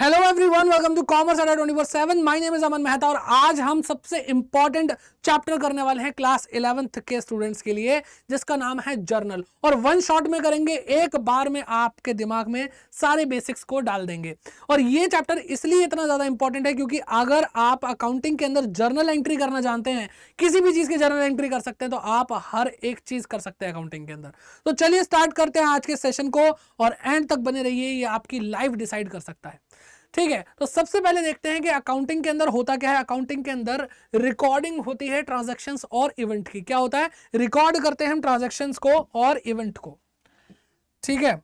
hello everyone welcome to commerce at twenty four seven my name is Aman Mehta और आज हम सबसे इंपॉर्टेंट चैप्टर करने वाले हैं क्लास इलेवेंथ के स्टूडेंट्स के लिए जिसका नाम है जर्नल और वन शॉट में करेंगे एक बार में आपके दिमाग में सारे बेसिक्स को डाल देंगे और ये चैप्टर इसलिए इतना ज़्यादा इंपॉर्टेंट है क्योंकि अगर आप अकाउंटिंग के अंदर जर्नल एंट्री करना जानते हैं किसी भी चीज़ की जर्नल एंट्री कर सकते हैं तो आप हर एक चीज़ कर सकते हैं अकाउंटिंग के अंदर तो चलिए स्टार्ट करते हैं आज के सेशन को और एंड तक बने रहिए ये आपकी लाइफ डिसाइड कर सकता है ठीक है तो सबसे पहले देखते हैं कि अकाउंटिंग के अंदर होता क्या है अकाउंटिंग के अंदर रिकॉर्डिंग होती है ट्रांजेक्शन और इवेंट की क्या होता है रिकॉर्ड करते हैं हम ट्रांजेक्शन को और इवेंट को ठीक है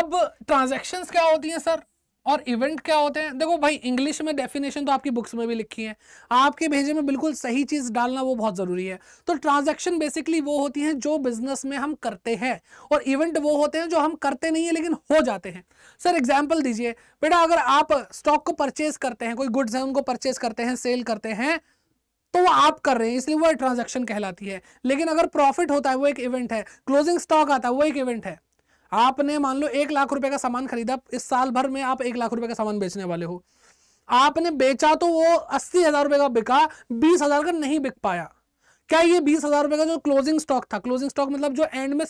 अब ट्रांजेक्शन क्या होती है सर और इवेंट क्या होते हैं देखो भाई इंग्लिश में डेफिनेशन तो आपकी बुक्स में भी लिखी है आपके भेजे में बिल्कुल सही चीज़ डालना वो बहुत ज़रूरी है तो ट्रांजैक्शन बेसिकली वो होती हैं जो बिजनेस में हम करते हैं और इवेंट वो होते हैं जो हम करते नहीं है लेकिन हो जाते हैं सर एग्जाम्पल दीजिए बेटा अगर आप स्टॉक को परचेज करते हैं कोई गुड्स है उनको परचेज करते हैं सेल करते हैं तो वो आप कर रहे हैं इसलिए वो ट्रांजेक्शन कहलाती है लेकिन अगर प्रॉफिट होता है वो एक इवेंट है क्लोजिंग स्टॉक आता है वो एक इवेंट है आपने मान लो एक लाख रुपए का सामान खरीदा इस साल भर में आप एक लाख रुपए का सामान बेचने वाले हो आपने बेचा तो वो अस्सी हजार रुपए का बिका बीस हजार का नहीं बिक पाया क्या ये बीस हजार रुपए का जो क्लोजिंग स्टॉक था क्लोजिंग स्टॉक मतलब जो एंड में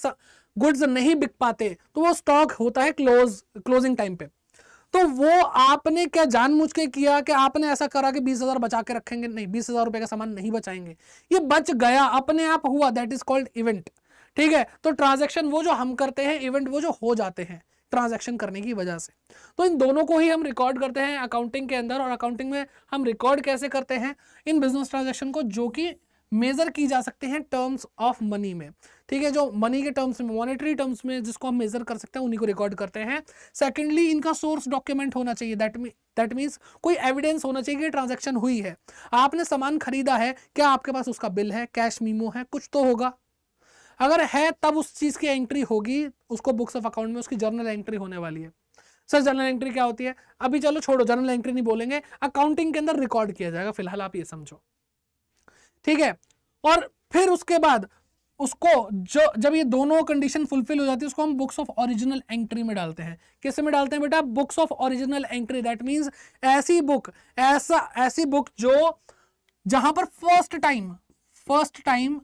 गुड्स नहीं बिक पाते तो वो स्टॉक होता है क्लोज क्लोजिंग टाइम पे तो वो आपने क्या जानबूझ के किया कि आपने ऐसा करा कि बीस हजार बचा के रखेंगे नहीं बीस हजार रुपए का सामान नहीं बचाएंगे ये बच गया अपने आप हुआ दैट इज कॉल्ड इवेंट ठीक है तो ट्रांजेक्शन वो जो हम करते हैं इवेंट वो जो हो जाते हैं ट्रांजेक्शन करने की वजह से तो इन दोनों को ही हम रिकॉर्ड करते हैं अकाउंटिंग के अंदर और अकाउंटिंग में हम रिकॉर्ड कैसे करते हैं इन बिजनेस ट्रांजेक्शन को जो कि मेजर की जा सकते हैं टर्म्स ऑफ मनी में ठीक है जो मनी के टर्म्स में मॉनेटरी टर्म्स में जिसको हम मेजर कर सकते हैं उन्हीं को रिकॉर्ड करते हैं सेकेंडली इनका सोर्स डॉक्यूमेंट होना चाहिए दैट मीन दैट मीन्स कोई एविडेंस होना चाहिए कि ट्रांजेक्शन हुई है आपने सामान खरीदा है क्या आपके पास उसका बिल है कैश मीमो है कुछ तो होगा अगर है तब उस चीज की एंट्री होगी उसको बुक्स ऑफ अकाउंट में उसकी जर्नल एंट्री होने वाली है सर जर्नल एंट्री क्या होती है अभी चलो छोड़ो जर्नल एंट्री नहीं बोलेंगे अकाउंटिंग के अंदर रिकॉर्ड किया जाएगा फिलहाल आप ये समझो ठीक है और फिर उसके बाद उसको जो जब ये दोनों कंडीशन फुलफिल हो जाती है उसको हम बुक्स ऑफ ओरिजिनल एंट्री में डालते हैं किस में डालते हैं बेटा books of original entry that means ऐसी बुक ऐसा ऐसी बुक जो जहां पर फर्स्ट टाइम फर्स्ट टाइम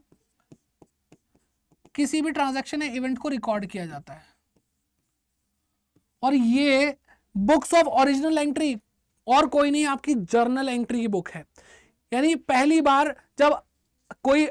किसी भी ट्रांजेक्शन या इवेंट को रिकॉर्ड किया जाता है और ये बुक्स ऑफ ओरिजिनल एंट्री और कोई नहीं आपकी जर्नल एंट्री की बुक है यानी पहली बार जब कोई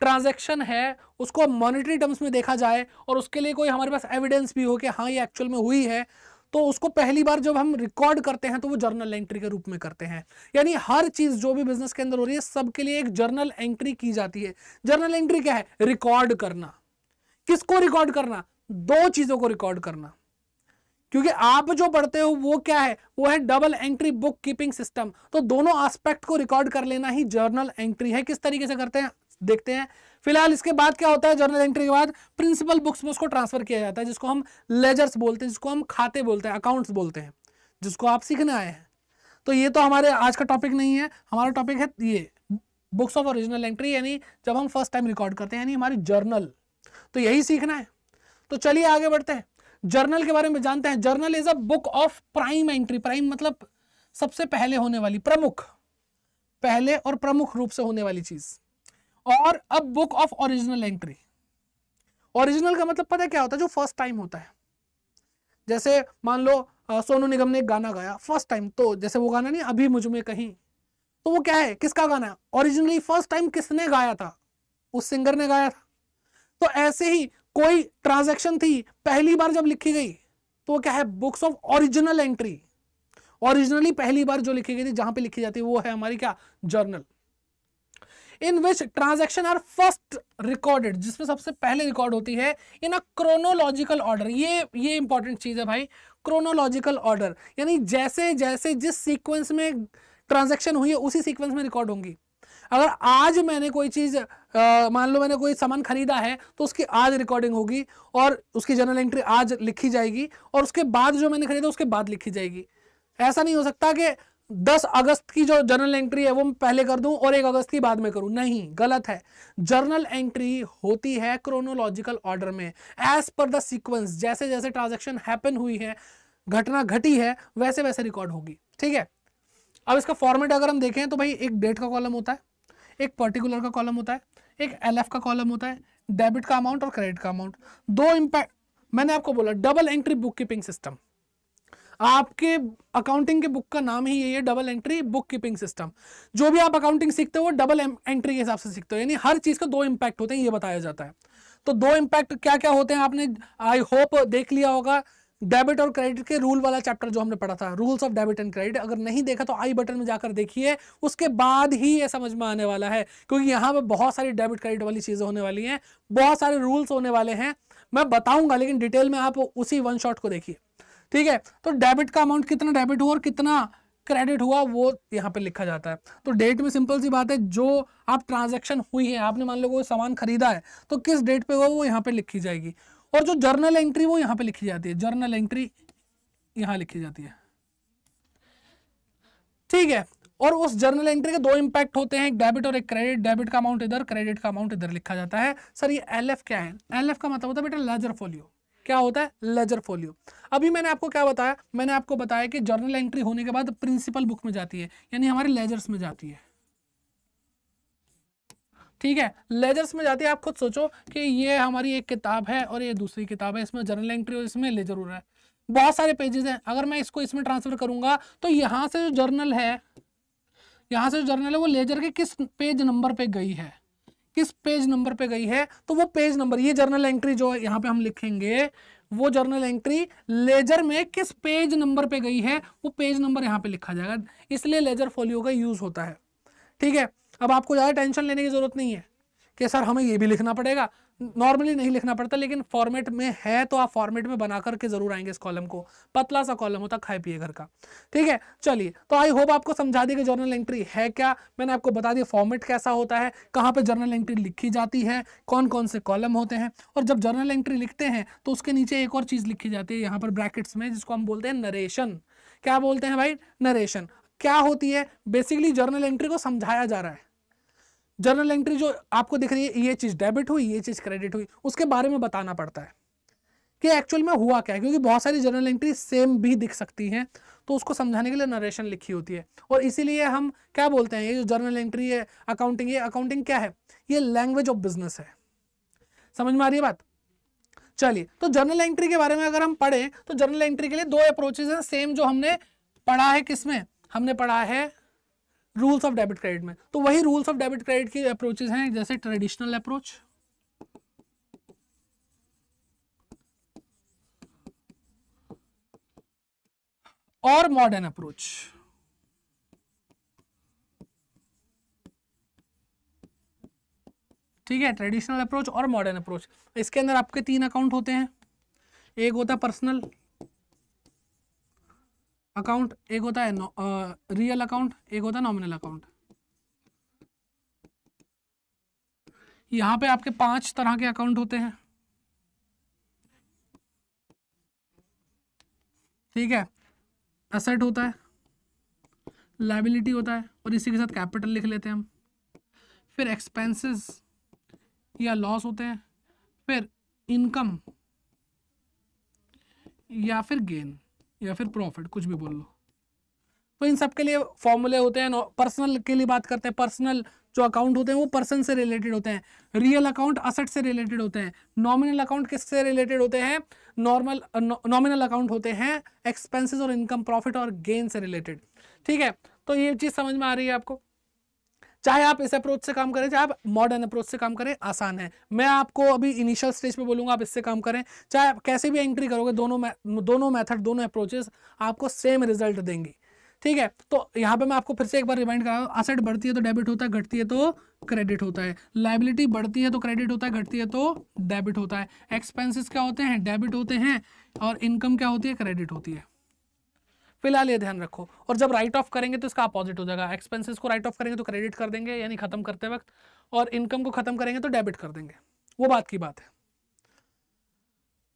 ट्रांजेक्शन है उसको मॉनिटरी टर्म्स में देखा जाए और उसके लिए कोई हमारे पास एविडेंस भी हो कि हाँ ये एक्चुअल में हुई है तो उसको पहली बार जब हम रिकॉर्ड करते हैं तो वो जर्नल एंट्री के रूप में करते हैं यानी हर चीज़ जो भी बिजनेस के अंदर हो रही है सबके लिए एक जर्नल एंट्री की जाती है जर्नल एंट्री क्या है रिकॉर्ड करना किसको रिकॉर्ड करना दो चीजों को रिकॉर्ड करना क्योंकि आप जो पढ़ते हो वो क्या है वो है double entry book keeping system तो दोनों एस्पेक्ट को रिकॉर्ड कर लेना ही जर्नल एंट्री है किस तरीके से करते हैं देखते हैं फिलहाल इसके बाद क्या होता है जर्नल एंट्री के बाद प्रिंसिपल बुक्स में उसको ट्रांसफर किया जाता है जिसको हम लेजर्स बोलते हैं जिसको हम खाते बोलते हैं अकाउंट्स बोलते हैं जिसको आप सीखने आए हैं तो ये तो हमारे आज का टॉपिक नहीं है हमारा टॉपिक है ये बुक्स ऑफ ओरिजिनल एंट्री यानी जब हम फर्स्ट टाइम रिकॉर्ड करते हैं यानी हमारी जर्नल तो यही सीखना है तो चलिए आगे बढ़ते हैं जर्नल के बारे में जानते हैं journal is a book of prime entry prime मतलब सबसे पहले होने वाली प्रमुख पहले और प्रमुख रूप से होने वाली चीज और अब book of original entry original का मतलब पता क्या होता है जो फर्स्ट टाइम होता है जैसे मान लो सोनू निगम ने एक गाना गाया फर्स्ट टाइम तो जैसे वो गाना नहीं अभी मुझ में कहीं तो वो क्या है किसका गाना है ओरिजिनली फर्स्ट टाइम किसने गाया था उस सिंगर ने गाया था तो ऐसे ही कोई ट्रांजैक्शन थी पहली बार जब लिखी गई तो क्या है books of original entry originally पहली बार जो लिखी गई थी जहां पे लिखी जाती है वो है हमारी क्या journal in which transaction are first recorded जिसमें सबसे पहले रिकॉर्ड होती है इन अ क्रोनोलॉजिकल ऑर्डर ये ये इंपॉर्टेंट चीज है भाई क्रोनोलॉजिकल ऑर्डर यानी जैसे जैसे जिस सीक्वेंस में ट्रांजेक्शन हुई है उसी सीक्वेंस में रिकॉर्ड होंगी अगर आज मैंने कोई चीज़ मान लो मैंने कोई सामान खरीदा है तो उसकी आज रिकॉर्डिंग होगी और उसकी जर्नल एंट्री आज लिखी जाएगी और उसके बाद जो मैंने खरीदा उसके बाद लिखी जाएगी ऐसा नहीं हो सकता कि 10 अगस्त की जो जर्नल एंट्री है वो मैं पहले कर दूं और 1 अगस्त की बाद में करूं नहीं गलत है जर्नल एंट्री होती है क्रोनोलॉजिकल ऑर्डर में एज पर द सीक्वेंस जैसे जैसे ट्रांजेक्शन हैपन हुई है घटना घटी है वैसे वैसे रिकॉर्ड होगी ठीक है अब इसका फॉर्मेट अगर हम देखें तो भाई एक डेट का कॉलम होता है एक पर्टिकुलर का कॉलम होता है एक एल का कॉलम होता है डेबिट का अमाउंट और क्रेडिट का अमाउंट दो इम्पैक्ट मैंने आपको बोला double entry book keeping system आपके अकाउंटिंग के बुक का नाम ही यही है double entry book keeping system जो भी आप अकाउंटिंग सीखते हो वो डबल एंट्री के हिसाब से सीखते हो यानी हर चीज़ का दो इम्पैक्ट होते हैं ये बताया जाता है तो दो इम्पैक्ट क्या क्या होते हैं आपने आई होप देख लिया होगा डेबिट और क्रेडिट के रूल वाला चैप्टर जो हमने पढ़ा था rules of debit and credit अगर नहीं देखा तो आई बटन में जाकर देखिए उसके बाद ही ये समझ में आने वाला है क्योंकि यहाँ पे बहुत सारी डेबिट क्रेडिट वाली चीज़ें होने वाली हैं बहुत सारे रूल्स होने वाले हैं मैं बताऊंगा लेकिन डिटेल में आप उसी वन शॉट को देखिए ठीक है तो डेबिट का अमाउंट कितना डेबिट हुआ और कितना क्रेडिट हुआ वो यहाँ पे लिखा जाता है तो डेट में सिंपल सी बात है जो आप ट्रांजैक्शन हुई है आपने मान लो कोई सामान खरीदा है तो किस डेट पे हुआ वो यहाँ पे लिखी जाएगी और जो जर्नल एंट्री वो यहां पे लिखी जाती है जर्नल एंट्री यहां लिखी जाती है ठीक है और उस जर्नल एंट्री के दो इंपैक्ट होते हैं एक डेबिट और एक क्रेडिट डेबिट का अमाउंट इधर क्रेडिट का अमाउंट इधर लिखा जाता है सर ये एल क्या है एल का मतलब होता है बेटा लेजर फोलियो क्या होता है लेजर फोलियो अभी मैंने आपको क्या बताया मैंने आपको बताया कि जर्नल एंट्री होने के बाद प्रिंसिपल बुक में जाती है यानी हमारे लेजर्स में जाती है ठीक है लेजर्स में जाते हैं आप खुद सोचो कि ये हमारी एक किताब है और ये दूसरी किताब है इसमें जर्नल एंट्री और इसमें लेजर हो रहा है बहुत सारे पेजेस हैं अगर मैं इसको इसमें ट्रांसफर करूंगा तो यहाँ से जो जर्नल है यहाँ से जो जर्नल है वो लेजर के किस पेज नंबर पे गई है किस पेज नंबर पे गई है तो वो पेज नंबर ये जर्नल एंट्री जो यहाँ पे हम लिखेंगे वो जर्नल एंट्री लेजर में किस पेज नंबर पे गई है वो पेज नंबर यहाँ पे लिखा जाएगा इसलिए लेजर फोलियो का यूज़ होता है ठीक है अब आपको ज़्यादा टेंशन लेने की ज़रूरत नहीं है कि सर हमें ये भी लिखना पड़ेगा नॉर्मली नहीं लिखना पड़ता लेकिन फॉर्मेट में है तो आप फॉर्मेट में बना करके जरूर आएंगे इस कॉलम को पतला सा कॉलम होता खाए पिए घर का ठीक है चलिए तो आई होप आपको समझा दी कि जर्नल एंट्री है क्या मैंने आपको बता दिया फॉर्मेट कैसा होता है कहाँ पे जर्नल एंट्री लिखी जाती है कौन कौन से कॉलम होते हैं और जब जर्नल एंट्री लिखते हैं तो उसके नीचे एक और चीज़ लिखी जाती है यहाँ पर ब्रैकेट्स में जिसको हम बोलते हैं नरेशन क्या बोलते हैं भाई नरेशन क्या होती है बेसिकली जर्नल एंट्री को समझाया जा रहा है जर्नल एंट्री जो आपको दिख रही है ये चीज़ डेबिट हुई ये चीज़ क्रेडिट हुई उसके बारे में बताना पड़ता है कि एक्चुअल में हुआ क्या है क्योंकि बहुत सारी जर्नल एंट्री सेम भी दिख सकती हैं तो उसको समझाने के लिए नरेशन लिखी होती है और इसीलिए हम क्या बोलते हैं ये जो जर्नल एंट्री है अकाउंटिंग ये अकाउंटिंग क्या है ये लैंग्वेज ऑफ बिजनेस है समझ में आ रही है बात चलिए तो जर्नल एंट्री के बारे में अगर हम पढ़ें तो जर्नल एंट्री के लिए दो अप्रोचेज हैं सेम जो हमने पढ़ा है किसमें हमने पढ़ा है रूल्स ऑफ डेबिट क्रेडिट में तो वही रूल्स ऑफ डेबिट क्रेडिट के अप्रोचेज हैं जैसे ट्रेडिशनल अप्रोच और मॉडर्न अप्रोच ठीक है ट्रेडिशनल अप्रोच और मॉडर्न अप्रोच इसके अंदर आपके तीन अकाउंट होते हैं एक होता है पर्सनल अकाउंट एक होता है रियल अकाउंट एक होता है नॉमिनल अकाउंट यहाँ पे आपके पांच तरह के अकाउंट होते हैं ठीक है असेट होता है लाइबिलिटी होता है और इसी के साथ कैपिटल लिख लेते हैं हम फिर एक्सपेंसेस या लॉस होते हैं फिर इनकम या फिर गेन या फिर प्रॉफिट कुछ भी बोल लो तो इन सब के लिए फॉर्मूले होते हैं पर्सनल के लिए बात करते हैं पर्सनल जो अकाउंट होते हैं वो पर्सन से रिलेटेड होते हैं रियल अकाउंट असेट से रिलेटेड होते हैं नॉमिनल अकाउंट किससे रिलेटेड होते हैं नॉर्मल नॉमिनल अकाउंट होते हैं एक्सपेंसेस और इनकम प्रॉफिट और गेन से रिलेटेड ठीक है तो ये चीज़ समझ में आ रही है आपको चाहे आप इस अप्रोच से काम करें चाहे आप मॉडर्न अप्रोच से काम करें आसान है मैं आपको अभी इनिशियल स्टेज पे बोलूँगा आप इससे काम करें चाहे आप कैसे भी एंट्री करोगे दोनों दोनों मैथड दोनों अप्रोचेस आपको सेम रिजल्ट देंगी ठीक है तो यहाँ पे मैं आपको फिर से एक बार रिमाइंड करा असेट बढ़ती है तो डेबिट होता है घटती है तो क्रेडिट होता है लाइबिलिटी बढ़ती है तो क्रेडिट होता है घटती है तो डेबिट होता है एक्सपेंसिस क्या होते हैं डेबिट होते हैं और इनकम क्या होती है क्रेडिट होती है फिलहाल ये ध्यान रखो और जब राइट ऑफ करेंगे तो इसका अपोजिट हो जाएगा एक्सपेंसेस को राइट ऑफ करेंगे तो क्रेडिट कर देंगे यानी खत्म करते वक्त और इनकम को खत्म करेंगे तो डेबिट कर देंगे वो बात की बात है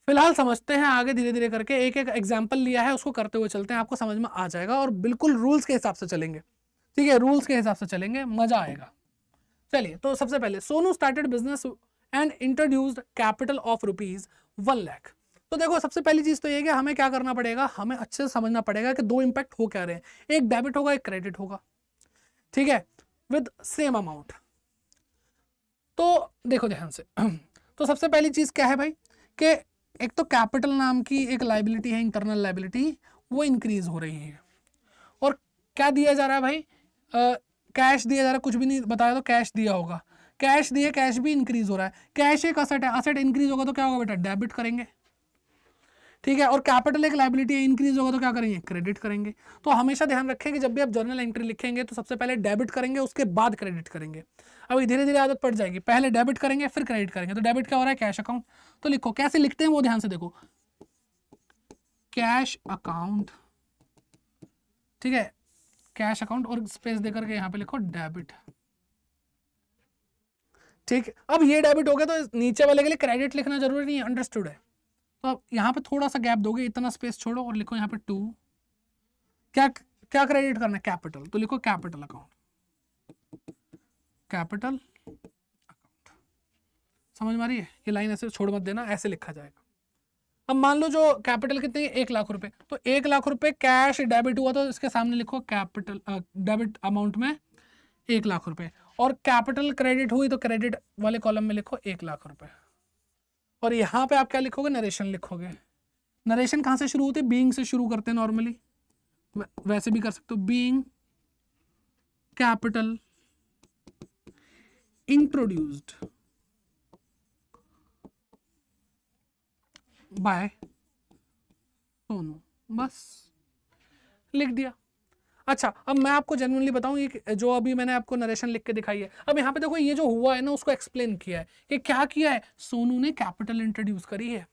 फिलहाल समझते हैं आगे धीरे धीरे करके एक एक एग्जाम्पल लिया है उसको करते हुए चलते हैं आपको समझ में आ जाएगा और बिल्कुल रूल्स के हिसाब से चलेंगे ठीक है रूल्स के हिसाब से चलेंगे मजा आएगा चलिए तो सबसे पहले Sonu started business and introduced capital of rupees one lakh तो देखो सबसे पहली चीज़ तो ये कि हमें क्या करना पड़ेगा हमें अच्छे से समझना पड़ेगा कि दो इम्पैक्ट हो क्या रहे हैं एक डेबिट होगा एक क्रेडिट होगा ठीक है विद सेम अमाउंट तो देखो ध्यान से तो सबसे पहली चीज़ क्या है भाई कि एक तो कैपिटल नाम की एक लाइबिलिटी है इंटरनल लाइबिलिटी वो इंक्रीज हो रही है और क्या दिया जा रहा है भाई कैश दिया जा रहा है कुछ भी नहीं बताया तो कैश दिया होगा कैश दिए कैश भी इंक्रीज हो रहा है कैश एक असेट है असेट इंक्रीज होगा तो क्या होगा बेटा डेबिट करेंगे ठीक है और कैपिटल एक लाइबिलिटी इंक्रीज होगा तो क्या करेंगे क्रेडिट करेंगे तो हमेशा ध्यान रखें कि जब भी आप जर्नल एंट्री लिखेंगे तो सबसे पहले डेबिट करेंगे उसके बाद क्रेडिट करेंगे अब धीरे धीरे आदत पड़ जाएगी पहले डेबिट करेंगे फिर क्रेडिट करेंगे तो डेबिट क्या हो रहा है कैश अकाउंट तो लिखो कैसे लिखते हैं वो ध्यान से देखो कैश अकाउंट ठीक है कैश अकाउंट और स्पेस देकर के यहां पे लिखो डेबिट ठीक अब ये डेबिट हो गया तो नीचे वाले के लिए क्रेडिट लिखना जरूरी नहीं है अंडरस्टूड है तो यहाँ पे थोड़ा सा गैप दोगे इतना स्पेस छोड़ो और लिखो यहाँ पे टू क्या क्या क्रेडिट करना है कैपिटल तो लिखो कैपिटल अकाउंट कैपिटल अकाउंट समझ मारी है ये लाइन ऐसे छोड़ मत देना ऐसे लिखा जाएगा अब मान लो जो कैपिटल कितने एक लाख रुपए तो एक लाख रुपए कैश डेबिट हुआ तो इसके सामने लिखो कैपिटल डेबिट अमाउंट में एक लाख रुपए और कैपिटल क्रेडिट हुई तो क्रेडिट वाले कॉलम में लिखो एक लाख रुपए और यहाँ पे आप क्या लिखोगे नरेशन लिखोगे नरेशन कहाँ से शुरू होते हैं बींग से शुरू करते हैं नॉर्मली वैसे भी कर सकते हो being capital introduced by Sonu बस लिख दिया अच्छा अब मैं आपको जनरली बताऊँ जो अभी मैंने आपको नरेशन लिख के दिखाई है अब यहाँ पे देखो ये जो हुआ है ना उसको एक्सप्लेन किया है कि क्या किया है सोनू ने कैपिटल इंट्रोड्यूस करी है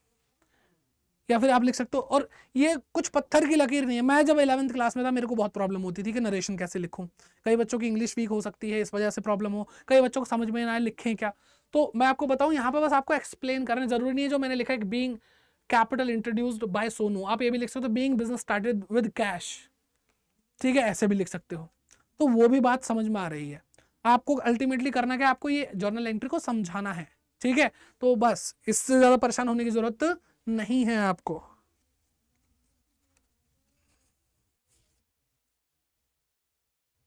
या फिर आप लिख सकते हो और ये कुछ पत्थर की लकीर नहीं है मैं जब इलेवंथ क्लास में था मेरे को बहुत प्रॉब्लम होती थी कि नरेशन कैसे लिखूं कई बच्चों की इंग्लिश वीक हो सकती है इस वजह से प्रॉब्लम हो कई बच्चों को समझ में ना आए लिखें क्या तो मैं आपको बताऊं यहाँ पे बस आपको एक्सप्लेन करना जरूरी नहीं है जो मैंने लिखा है being capital introduced by Sonu आप ये भी लिख सकते हो being business started with cash ठीक है ऐसे भी लिख सकते हो तो वो भी बात समझ में आ रही है आपको अल्टीमेटली करना क्या आपको ये जर्नल एंट्री को समझाना है ठीक है तो बस इससे ज़्यादा परेशान होने की ज़रूरत नहीं है आपको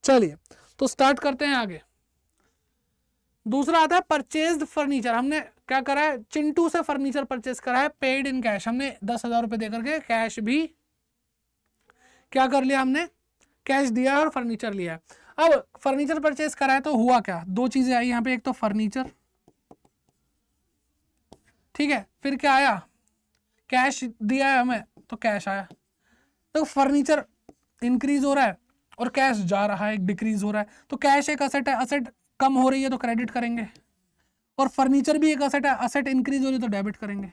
चलिए तो स्टार्ट करते हैं आगे दूसरा आता है परचेज फर्नीचर हमने क्या करा है चिंटू से फर्नीचर परचेज करा है पेड इन कैश हमने दस हजार रुपए देकर के कैश भी क्या कर लिया हमने कैश दिया और फर्नीचर लिया अब फर्नीचर परचेज कराए तो हुआ क्या दो चीजें आई यहाँ पे एक तो फर्नीचर ठीक है फिर क्या आया कैश दिया है हमें तो कैश आया तो फर्नीचर इंक्रीज हो रहा है और कैश जा रहा है डिक्रीज हो रहा है तो कैश एक असेट है असेट कम हो रही है तो क्रेडिट करेंगे और फर्नीचर भी एक असेट है असेट इंक्रीज हो रही है तो डेबिट करेंगे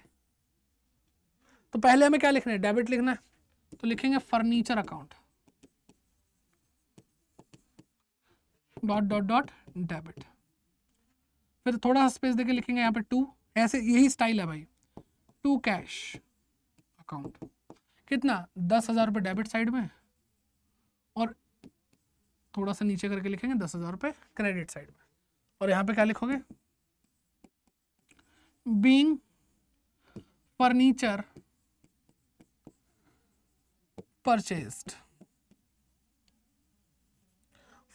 तो पहले हमें क्या लिखना है डेबिट लिखना है तो लिखेंगे furniture account dot dot dot debit फिर थोड़ा सा स्पेस देके लिखेंगे यहाँ पे टू ऐसे यही स्टाइल है भाई टू कैश अकाउंट कितना दस हज़ार रुपये डेबिट साइड में और थोड़ा सा नीचे करके लिखेंगे दस हज़ार रुपये क्रेडिट साइड में और यहाँ पे क्या लिखोगे being furniture purchased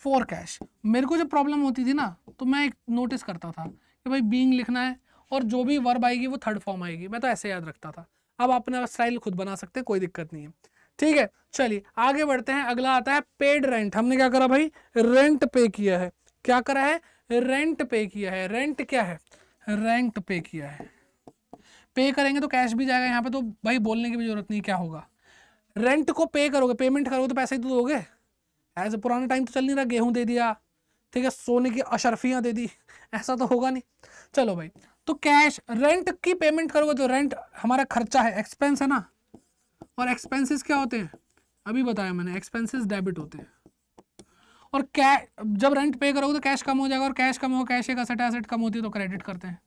for cash मेरे को जब प्रॉब्लम होती थी ना तो मैं एक नोटिस करता था कि भाई बींग लिखना है और जो भी वर्ब आएगी वो थर्ड फॉर्म आएगी मैं तो ऐसे याद रखता था अब अपना स्टाइल खुद बना सकते हैं कोई दिक्कत नहीं है ठीक है चलिए आगे बढ़ते हैं अगला आता है पेड रेंट हमने क्या करा भाई रेंट पे किया है क्या करा है रेंट पे किया है रेंट क्या है रेंट पे किया है पे करेंगे तो कैश भी जाएगा यहाँ पे तो भाई बोलने की भी जरूरत नहीं क्या होगा रेंट को पे करोगे पेमेंट करोगे तो पैसे ही तो दोगे ऐसे पुराने टाइम तो चल नहीं रहा गेहूँ दे दिया ठीक है सोने की अशरफियाँ दे दी ऐसा तो होगा नहीं चलो भाई तो कैश रेंट की पेमेंट करोगे तो रेंट हमारा खर्चा है एक्सपेंस है ना और एक्सपेंसेस क्या होते हैं अभी बताया मैंने एक्सपेंसेस डेबिट होते हैं और कैश जब रेंट पे करोगे तो कैश कम हो जाएगा और कैश कम हो कैश एक असेट एसेट कम होती है तो क्रेडिट करते हैं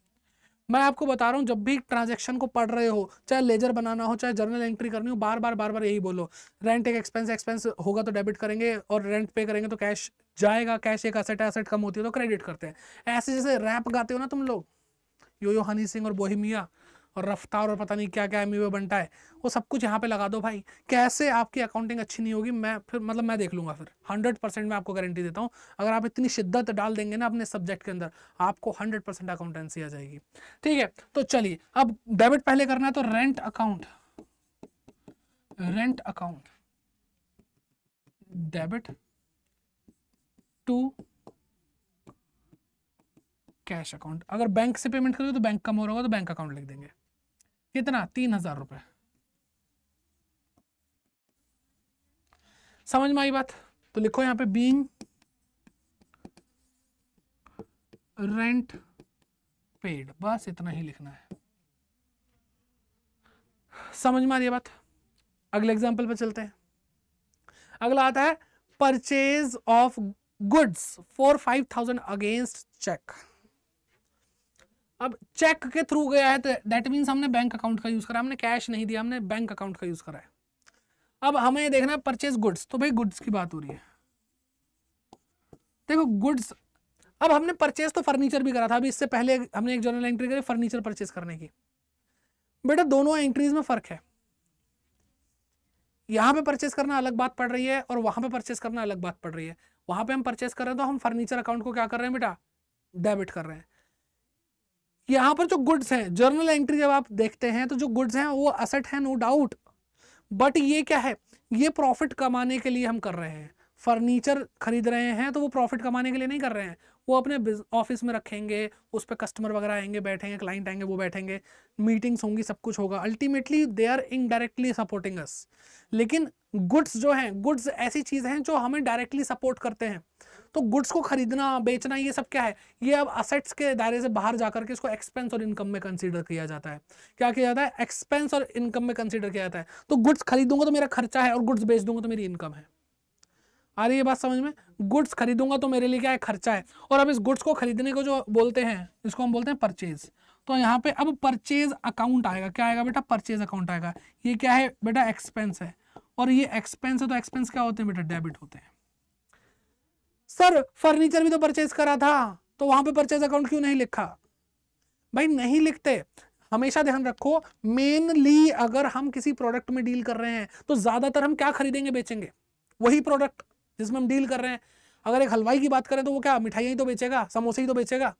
मैं आपको बता रहा हूँ जब भी ट्रांजेक्शन को पढ़ रहे हो चाहे लेजर बनाना हो चाहे जर्नल एंट्री करनी हो बार बार बार बार यही बोलो रेंट एक एक्सपेंस एक्सपेंस होगा तो डेबिट करेंगे और रेंट पे करेंगे तो कैश जाएगा कैश एक असेट एसेट कम होती है तो क्रेडिट करते हैं ऐसे जैसे रैप गाते हो ना तुम लोग यो यो हनी सिंह और बोहिमिया और रफ्तार और पता नहीं क्या क्या एम बनता है वो सब कुछ यहाँ पे लगा दो भाई कैसे आपकी अकाउंटिंग अच्छी नहीं होगी मैं फिर मतलब मैं देख लूंगा फिर हंड्रेड परसेंट मैं आपको गारंटी देता हूँ अगर आप इतनी शिद्दत डाल देंगे ना अपने सब्जेक्ट के अंदर आपको हंड्रेड परसेंट अकाउंटेंसी आ जाएगी ठीक है तो चलिए अब डेबिट पहले करना है तो rent account rent account debit to cash account अगर बैंक से पेमेंट करोगे तो बैंक कम हो रहा होगा तो बैंक अकाउंट लिख देंगे कितना तीन हजार रुपए समझ में आई बात तो लिखो यहां पे बीइंग रेंट पेड बस इतना ही लिखना है समझ में आ रही है बात अगले एग्जाम्पल पर चलते हैं अगला आता है purchase of goods for five thousand against cheque अब चेक के थ्रू गया है तो दैट मीन्स हमने बैंक अकाउंट का यूज़ करा हमने कैश नहीं दिया हमने बैंक अकाउंट का यूज़ करा है अब हमें देखना है परचेज गुड्स तो भाई गुड्स की बात हो रही है देखो गुड्स अब हमने परचेज तो फर्नीचर भी करा था अभी इससे पहले हमने एक जर्नल एंट्री करी फर्नीचर परचेज करने की बेटा दोनों एंट्रीज में फ़र्क है यहां पे परचेज करना अलग बात पड़ रही है और वहां पे परचेज करना अलग बात पड़ रही है वहां पे हम परचेज कर रहे हैं तो हम फर्नीचर अकाउंट को क्या कर रहे हैं बेटा डेबिट कर रहे हैं यहाँ पर जो गुड्स हैं जर्नल एंट्री जब आप देखते हैं तो जो गुड्स हैं वो असेट है नो डाउट बट ये क्या है ये प्रॉफिट कमाने के लिए हम कर रहे हैं फर्नीचर खरीद रहे हैं तो वो प्रॉफिट कमाने के लिए नहीं कर रहे हैं वो अपने ऑफिस में रखेंगे उस पर कस्टमर वगैरह आएंगे बैठेंगे क्लाइंट आएंगे वो बैठेंगे मीटिंग्स होंगी सब कुछ होगा ultimately they are indirectly supporting us लेकिन गुड्स जो हैं गुड्स ऐसी चीज़ हैं जो हमें डायरेक्टली सपोर्ट करते हैं तो गुड्स को खरीदना बेचना ये सब क्या है ये अब असेट्स के दायरे से बाहर जाकर के इसको एक्सपेंस और इनकम में कंसिडर किया जाता है क्या किया जाता है एक्सपेंस और इनकम में कंसिडर किया जाता है तो गुड्स खरीदूंगा तो मेरा खर्चा है और गुड्स बेच दूंगा तो मेरी इनकम है आ रही है बात समझ में गुड्स खरीदूंगा तो मेरे लिए क्या है खर्चा है और अब इस गुड्स को खरीदने को जो बोलते हैं इसको हम बोलते हैं परचेज तो यहाँ पे अब परचेज अकाउंट आएगा क्या आएगा बेटा परचेज अकाउंट आएगा ये क्या है बेटा एक्सपेंस है और ये एक्सपेंस है तो एक्सपेंस क्या होते हैं बेटा डेबिट होते हैं सर फर्नीचर भी तो परचेज करा था तो वहां पे परचेज अकाउंट क्यों नहीं लिखा भाई नहीं लिखते हमेशा ध्यान रखो मेनली अगर हम किसी प्रोडक्ट में डील कर रहे हैं तो ज्यादातर हम क्या खरीदेंगे बेचेंगे वही प्रोडक्ट जिसमें हम डील कर रहे हैं अगर एक हलवाई की बात करें तो वो क्या मिठाइयाँ ही तो बेचेगा समोसे ही तो बेचेगा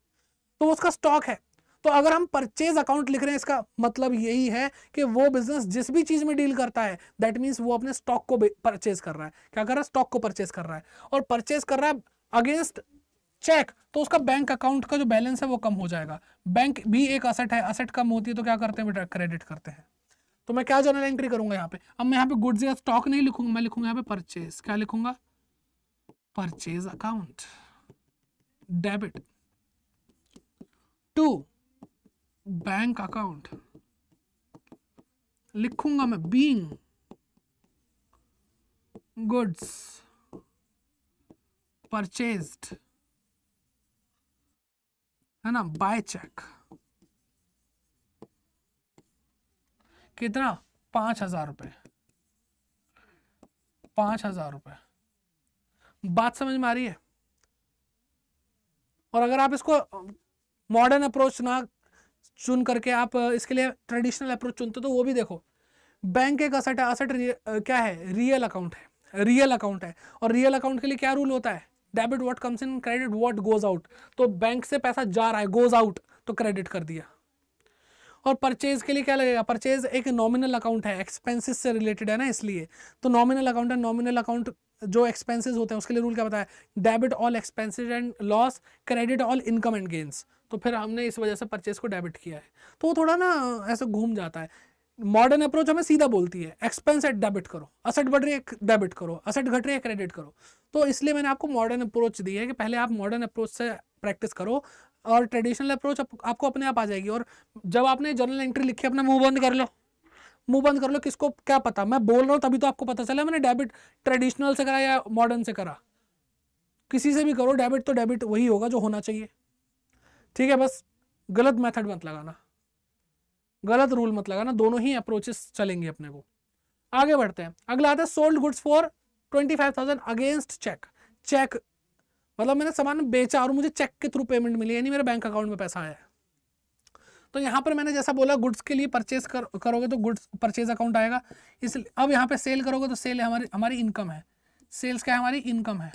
तो उसका स्टॉक है तो अगर हम परचेज अकाउंट लिख रहे हैं इसका मतलब यही है कि वो बिजनेस जिस भी चीज़ में डील करता है दैट मीन्स वो अपने स्टॉक को परचेज कर रहा है क्या कर रहा है स्टॉक को परचेज कर रहा है और परचेज कर रहा है अगेंस्ट चेक तो उसका बैंक अकाउंट का जो बैलेंस है वो कम हो जाएगा बैंक भी एक असेट है असेट कम होती है तो क्या करते हैं बेटा क्रेडिट करते हैं तो मैं क्या जर्नल एंट्री करूंगा यहाँ पे अब मैं यहाँ पे गुड्स या स्टॉक नहीं लिखूंगा मैं लिखूंगा यहाँ पे परचेज क्या लिखूंगा purchase account debit to bank account लिखूंगा मैं बींग गुड्स परचेज्ड है ना बाय चेक कितना पांच हजार रुपये पांच हजार रुपये बात समझ में आ रही है और अगर आप इसको मॉडर्न अप्रोच ना चुन करके आप इसके लिए ट्रेडिशनल अप्रोच चुनते तो वो भी देखो बैंक एक असेट है असेट क्या है रियल अकाउंट है रियल अकाउंट है और रियल अकाउंट के लिए क्या रूल होता है debit what comes in credit what goes out तो बैंक से पैसा जा रहा है गोज आउट तो क्रेडिट कर दिया और परचेज के लिए क्या लगेगा परचेज एक नॉमिनल अकाउंट है एक्सपेंसेस से रिलेटेड है ना इसलिए तो नॉमिनल अकाउंट है नॉमिनल अकाउंट जो एक्सपेंसेस होते हैं उसके लिए रूल क्या बताया debit all expenses and loss credit all income and gains तो फिर हमने इस वजह से परचेज को डेबिट किया है तो वो थोड़ा ना ऐसे घूम जाता है मॉडर्न अप्रोच हमें सीधा बोलती है एक्सपेंस एट डेबिट करो असेट बढ़ रही है डेबिट करो असेट घट रही है क्रेडिट करो तो इसलिए मैंने आपको मॉडर्न अप्रोच दी है कि पहले आप मॉडर्न अप्रोच से प्रैक्टिस करो और ट्रेडिशनल अप्रोच आप, आपको अपने आप आ जाएगी और जब आपने जर्नल एंट्री लिखी अपना मुंह बंद कर लो मुंह बंद कर लो किसको क्या पता मैं बोल रहा हूँ तभी तो आपको पता चला मैंने डेबिट ट्रेडिशनल से करा या मॉडर्न से करा किसी से भी करो डेबिट तो डेबिट वही होगा जो होना चाहिए ठीक है बस गलत मेथड मत लगाना गलत रूल मत लगाना दोनों ही अप्रोचेस चलेंगे अपने को आगे बढ़ते हैं अगला आता है sold goods for twenty five thousand against cheque cheque मतलब मैंने सामान बेचा और मुझे चेक के थ्रू पेमेंट मिली यानी मेरे बैंक अकाउंट में पैसा आया है तो यहाँ पर मैंने जैसा बोला गुड्स के लिए परचेज कर, करोगे तो गुड्स परचेज अकाउंट आएगा इसलिए अब यहाँ पे सेल करोगे तो सेल हमारी हमारी इनकम है सेल्स क्या हमारी इनकम है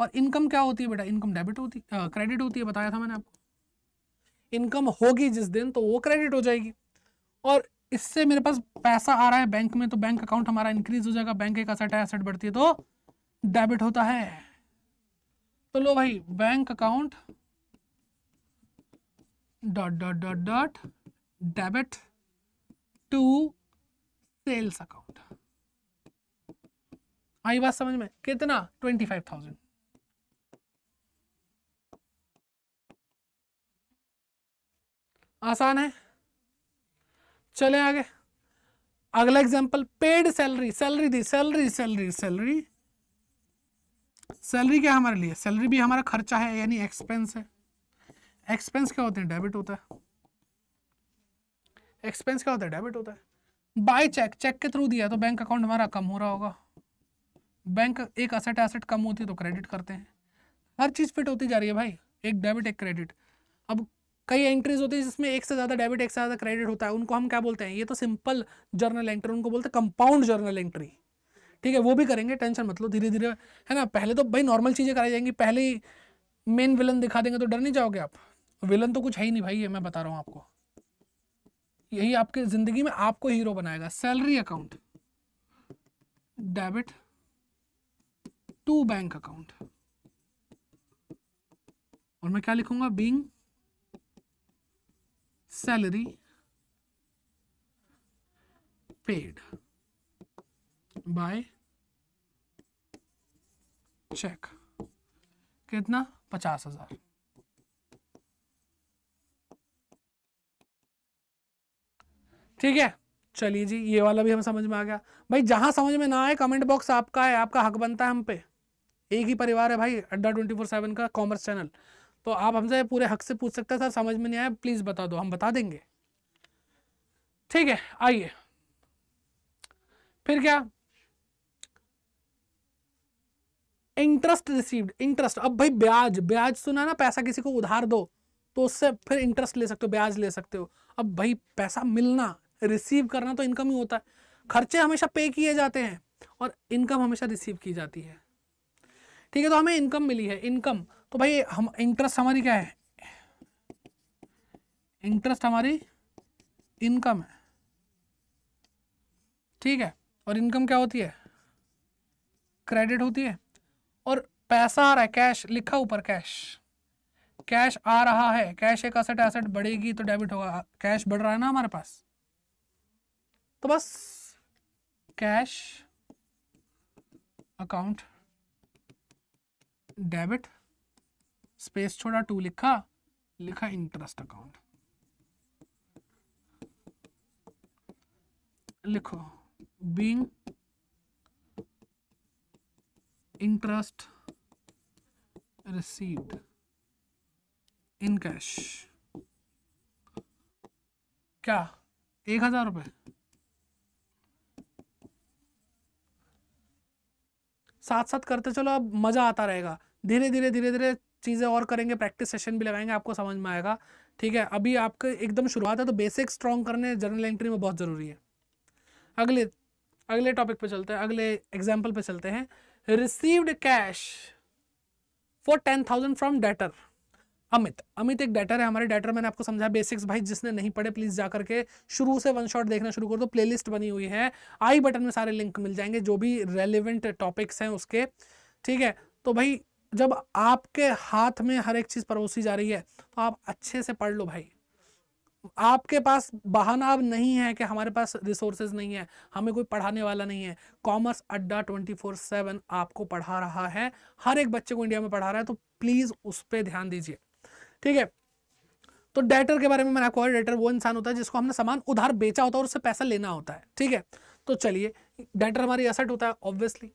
और इनकम क्या होती है बेटा इनकम डेबिट होती है क्रेडिट होती है बताया था मैंने आपको इनकम होगी जिस दिन तो वो क्रेडिट हो जाएगी और इससे मेरे पास पैसा आ रहा है बैंक में तो बैंक अकाउंट हमारा इंक्रीज हो जाएगा बैंक एक असेट है असेट बढ़ती है तो डेबिट होता है तो लो भाई bank account dot dot dot dot debit to sales account आई बात समझ में कितना ट्वेंटी फाइव थाउजेंड आसान है चले आगे अगला एग्जांपल पेड सैलरी सैलरी दी सैलरी सैलरी सैलरी सैलरी क्या हमारे लिए सैलरी भी हमारा खर्चा है यानी एक्सपेंस है एक्सपेंस क्या होते हैं डेबिट होता है एक्सपेंस क्या होता है डेबिट होता है बाय चेक चेक के थ्रू दिया तो बैंक अकाउंट हमारा कम हो रहा होगा बैंक एक असेट एसेट कम होती है तो क्रेडिट करते हैं हर चीज़ फिट होती जा रही है भाई एक डेबिट एक क्रेडिट अब कई एंट्रीज होती है जिसमें एक से ज़्यादा डेबिट एक से ज़्यादा क्रेडिट होता है उनको हम क्या बोलते हैं ये तो सिंपल जर्नल एंट्री उनको बोलते हैं कंपाउंड जर्नल एंट्री ठीक है वो भी करेंगे टेंशन मतलब धीरे धीरे है ना पहले तो भाई नॉर्मल चीज़ें कराई जाएंगी पहले ही मेन विलन दिखा देंगे तो डर नहीं जाओगे आप विलन तो कुछ है ही नहीं भाई ये मैं बता रहा हूँ आपको यही आपके जिंदगी में आपको हीरो बनाएगा salary account debit to bank account और मैं क्या लिखूंगा being salary paid by cheque कितना पचास हजार ठीक है चलिए जी ये वाला भी हमें समझ में आ गया भाई जहां समझ में ना आए कमेंट बॉक्स आपका है आपका हक बनता है हम पे एक ही परिवार है भाई अड्डा ट्वेंटी फोर सेवन का कॉमर्स चैनल तो आप हमसे पूरे हक से पूछ सकते हैं सर समझ में नहीं आया प्लीज़ बता दो हम बता देंगे ठीक है आइए फिर क्या इंटरेस्ट रिसीव्ड इंटरेस्ट अब भाई ब्याज ब्याज सुना ना पैसा किसी को उधार दो तो उससे फिर इंटरेस्ट ले सकते हो ब्याज ले सकते हो अब भाई पैसा मिलना रिसीव करना तो इनकम ही होता है खर्चे हमेशा पे किए जाते हैं और इनकम हमेशा रिसीव की जाती है ठीक है तो हमें इनकम मिली है इनकम तो भाई हम इंटरेस्ट हमारी क्या है इंटरेस्ट हमारी इनकम है ठीक है और इनकम क्या होती है क्रेडिट होती है और पैसा आ रहा है कैश लिखा ऊपर कैश कैश आ रहा है कैश एक असेट एसेट बढ़ेगी तो डेबिट होगा कैश बढ़ रहा है ना हमारे पास तो बस कैश अकाउंट डेबिट स्पेस छोड़ा टू लिखा लिखा इंटरेस्ट अकाउंट लिखो being interest received in cash क्या एक हजार रुपये साथ साथ करते चलो अब मज़ा आता रहेगा धीरे धीरे धीरे धीरे चीज़ें और करेंगे प्रैक्टिस सेशन भी लगाएंगे आपको समझ में आएगा ठीक है अभी आपके एकदम शुरुआत है तो बेसिक स्ट्रॉन्ग करने जर्नल एंट्री में बहुत ज़रूरी है अगले अगले टॉपिक पे चलते हैं अगले एग्जाम्पल पे चलते हैं received cash for ten thousand from debtor Amit Amit एक डेटर है हमारे डेटर मैंने आपको समझा बेसिक्स भाई जिसने नहीं पढ़े प्लीज जा करके शुरू से वन शॉट देखना शुरू कर दो प्ले प्लेलिस्ट बनी हुई है आई बटन में सारे लिंक मिल जाएंगे जो भी रेलिवेंट टॉपिक्स हैं उसके ठीक है तो भाई जब आपके हाथ में हर एक चीज परोसी जा रही है तो आप अच्छे से पढ़ लो भाई आपके पास बहाना अब नहीं है कि हमारे पास रिसोर्सेज नहीं है हमें कोई पढ़ाने वाला नहीं है कॉमर्स अड्डा ट्वेंटी फोर सेवन आपको पढ़ा रहा है हर एक बच्चे को इंडिया में पढ़ा रहा है तो प्लीज़ उस पर ध्यान दीजिए ठीक है तो डेटर के बारे में मैंने आपको डेटर वो इंसान होता है जिसको हमने सामान उधार बेचा होता है और उससे पैसा लेना होता है ठीक है तो चलिए डेटर हमारी असेट होता है ऑब्वियसली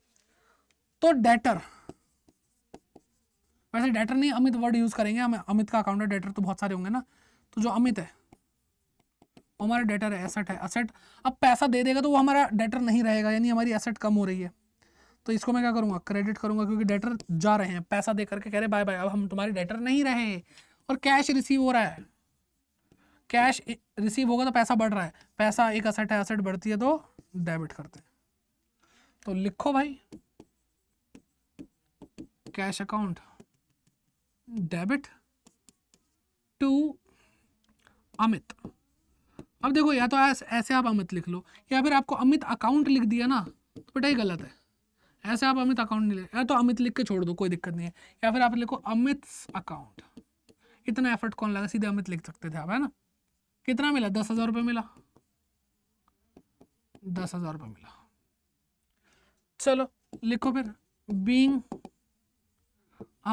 तो डेटर वैसे डेटर नहीं अमित वर्ड यूज करेंगे हम अमित का अकाउंट है डेटर तो बहुत सारे होंगे ना तो जो अमित है वो हमारा डेटर है एसेट है असेट अब पैसा दे देगा तो वो हमारा डेटर नहीं रहेगा यानी हमारी एसेट कम हो रही है तो इसको मैं क्या करूंगा क्रेडिट करूंगा क्योंकि डेटर जा रहे हैं पैसा दे करके कह रहे बाय बाय अब हम तुम्हारे डेटर नहीं रहे और कैश रिसीव हो रहा है कैश रिसीव होगा तो पैसा बढ़ रहा है पैसा एक असेट है असेट बढ़ती है तो डेबिट करते हैं तो लिखो भाई cash account debit to Amit अब देखो या तो ऐसे आप अमित लिख लो या फिर आपको अमित अकाउंट लिख दिया ना तो बेटा ही गलत है ऐसे आप अमित अकाउंट नहीं लिख या तो अमित लिख के छोड़ दो कोई दिक्कत नहीं है या फिर आप लिखो अमित अकाउंट कितना एफर्ट कौन लगा सीधे अमित लिख सकते थे आप है ना कितना मिला दस हज़ार रुपये मिला दस हज़ार रुपये मिला चलो लिखो फिर being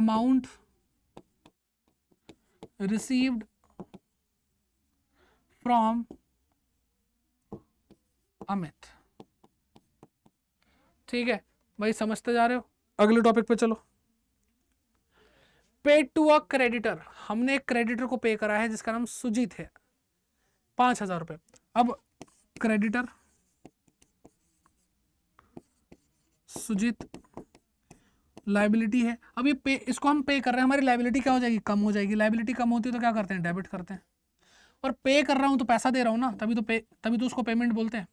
amount received from Amit ठीक है भाई समझते जा रहे हो अगले टॉपिक पे चलो पेड टू अ क्रेडिटर हमने एक क्रेडिटर को पे करा है जिसका नाम सुजीत है पांच हजार रुपये अब क्रेडिटर सुजीत लाइबिलिटी है अब ये पे इसको हम पे कर रहे हैं हमारी लाइबिलिटी क्या हो जाएगी कम हो जाएगी लाइबिलिटी कम होती है तो क्या करते हैं डेबिट करते हैं और पे कर रहा हूँ तो पैसा दे रहा हूँ ना तभी तो पे तभी तो उसको पेमेंट बोलते हैं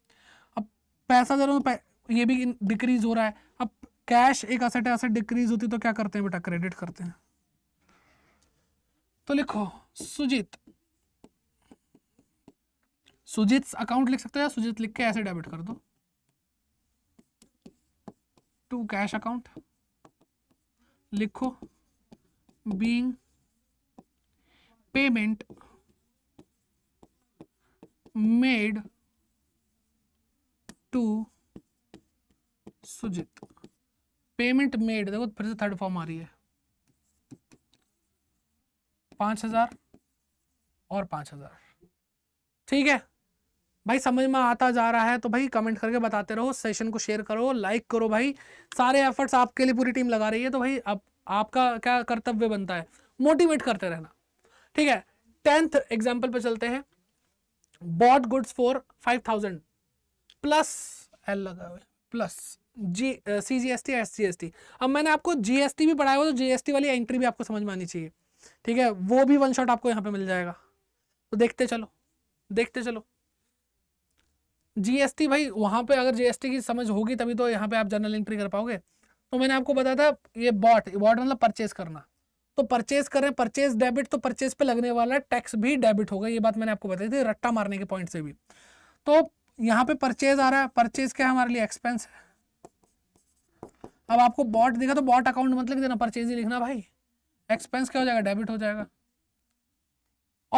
अब पैसा दे रहा हूँ तो ये भी डिक्रीज हो रहा है अब कैश एक असेट है असेट डिक्रीज होती है तो क्या करते हैं बेटा क्रेडिट करते हैं तो लिखो सुजीत सुजीत अकाउंट लिख सकते हो या सुजीत लिख के ऐसे डेबिट कर दो टू कैश अकाउंट लिखो being payment made to Sujit payment made देखो फिर से थर्ड फॉर्म आ रही है पांच हज़ार और पांच हज़ार ठीक है भाई समझ में आता जा रहा है तो भाई कमेंट करके बताते रहो सेशन को शेयर करो लाइक करो भाई सारे एफर्ट्स आपके लिए पूरी टीम लगा रही है तो भाई अब आपका क्या कर्तव्य बनता है मोटिवेट करते रहना ठीक है टेंथ एग्जाम्पल पे चलते हैं bought goods for five thousand plus L लगा हुए plus G C G S T S G S T अब मैंने आपको जीएसटी भी पढ़ाया हुआ तो जीएसटी वाली एंट्री भी आपको समझ में आनी चाहिए ठीक है वो भी वन शॉट आपको यहाँ पे मिल जाएगा तो देखते चलो देखते चलो जीएसटी भाई वहाँ पे अगर जीएसटी की समझ होगी तभी तो यहाँ पे आप जर्नल एंट्री कर पाओगे तो मैंने आपको बताया था ये बॉट बॉट मतलब परचेज करना तो परचेज करें परचेज डेबिट तो परचेज पे लगने वाला टैक्स भी डेबिट होगा ये बात मैंने आपको बताई थी रट्टा मारने के पॉइंट से भी तो यहाँ पे परचेज आ रहा है परचेज क्या हमारे लिए एक्सपेंस है अब आपको बॉट देखा तो बॉट अकाउंट मतलब देना परचेज ही लिखना भाई एक्सपेंस क्या हो जाएगा डेबिट हो जाएगा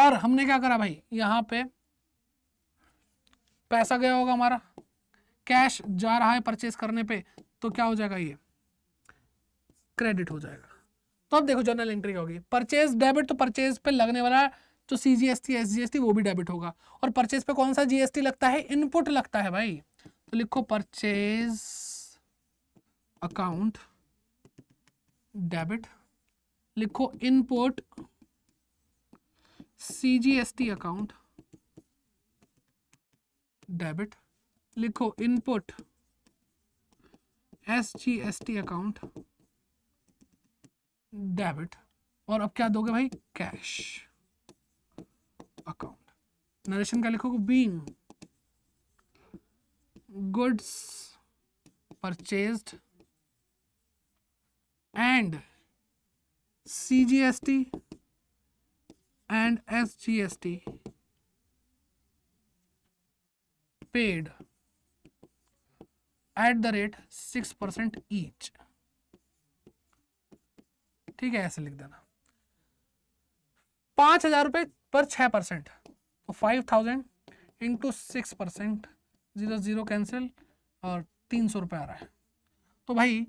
और हमने क्या करा भाई यहाँ पे पैसा गया होगा हमारा कैश जा रहा है परचेज करने पे तो क्या हो जाएगा ये क्रेडिट हो जाएगा तो अब देखो जर्नल एंट्री होगी परचेज डेबिट तो परचेज पे लगने वाला जो C G S T S G S T वो भी डेबिट होगा और परचेज पे कौन सा जीएसटी लगता है इनपुट लगता है भाई तो लिखो परचेज अकाउंट डेबिट लिखो input C G S T account debit लिखो input S G S T account debit और अब क्या दोगे भाई कैश अकाउंट नरेशन का लिखोगे being goods purchased and CGST and SGST paid at the rate six percent each ठीक है ऐसे लिख देना पांच हजार रुपये पर छह परसेंट तो five thousand into six percent zero zero cancel और तीन सौ रुपये आ रहा है तो भाई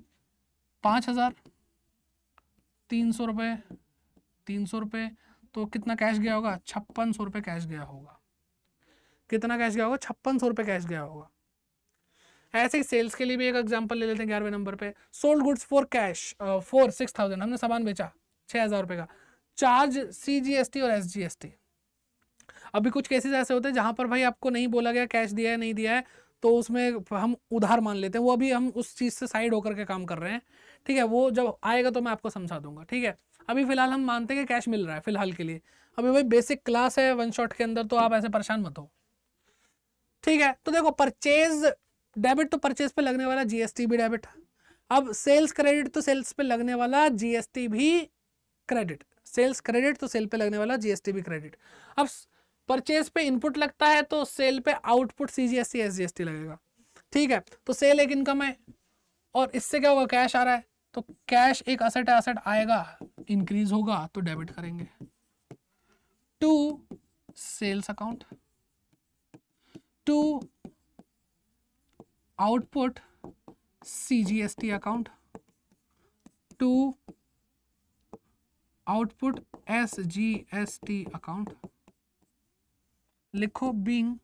पाँच हज़ार तीन सौ रुपये तीन सौ रुपये तो कितना कैश गया होगा छप्पन सौ रुपये कैश गया होगा कितना कैश गया होगा छप्पन सौ रुपये कैश गया होगा ऐसे ही सेल्स के लिए भी एक एग्जाम्पल ले लेते हैं ग्यारहवें नंबर पे sold goods for cash for six thousand हमने सामान बेचा छः हज़ार रुपये का charge C G S T और एस जी एस टी अभी कुछ केसेस ऐसे होते हैं जहाँ पर भाई आपको नहीं बोला गया कैश दिया है नहीं दिया है तो उसमें हम उधार मान लेते हैं वो अभी हम उस चीज़ से साइड होकर के काम कर रहे हैं ठीक है वो जब आएगा तो मैं आपको समझा दूंगा ठीक है अभी फिलहाल हम मानते हैं कि कैश मिल रहा है फिलहाल के लिए अभी भाई बेसिक क्लास है वन शॉट के अंदर तो आप ऐसे परेशान मत हो ठीक है तो देखो परचेज डेबिट तो परचेज पे लगने वाला जीएसटी भी डेबिट अब सेल्स क्रेडिट तो सेल्स पे लगने वाला जीएसटी भी क्रेडिट सेल्स क्रेडिट तो सेल पे लगने वाला जीएसटी भी क्रेडिट अब परचेज पे इनपुट लगता है तो सेल पे output C G G S S S T लगेगा ठीक है तो सेल एक इनकम है और इससे क्या होगा कैश आ रहा है तो कैश एक असेट एसेट आएगा इंक्रीज होगा तो डेबिट करेंगे to sales account to output C G S T account to output S S G T account लिखो being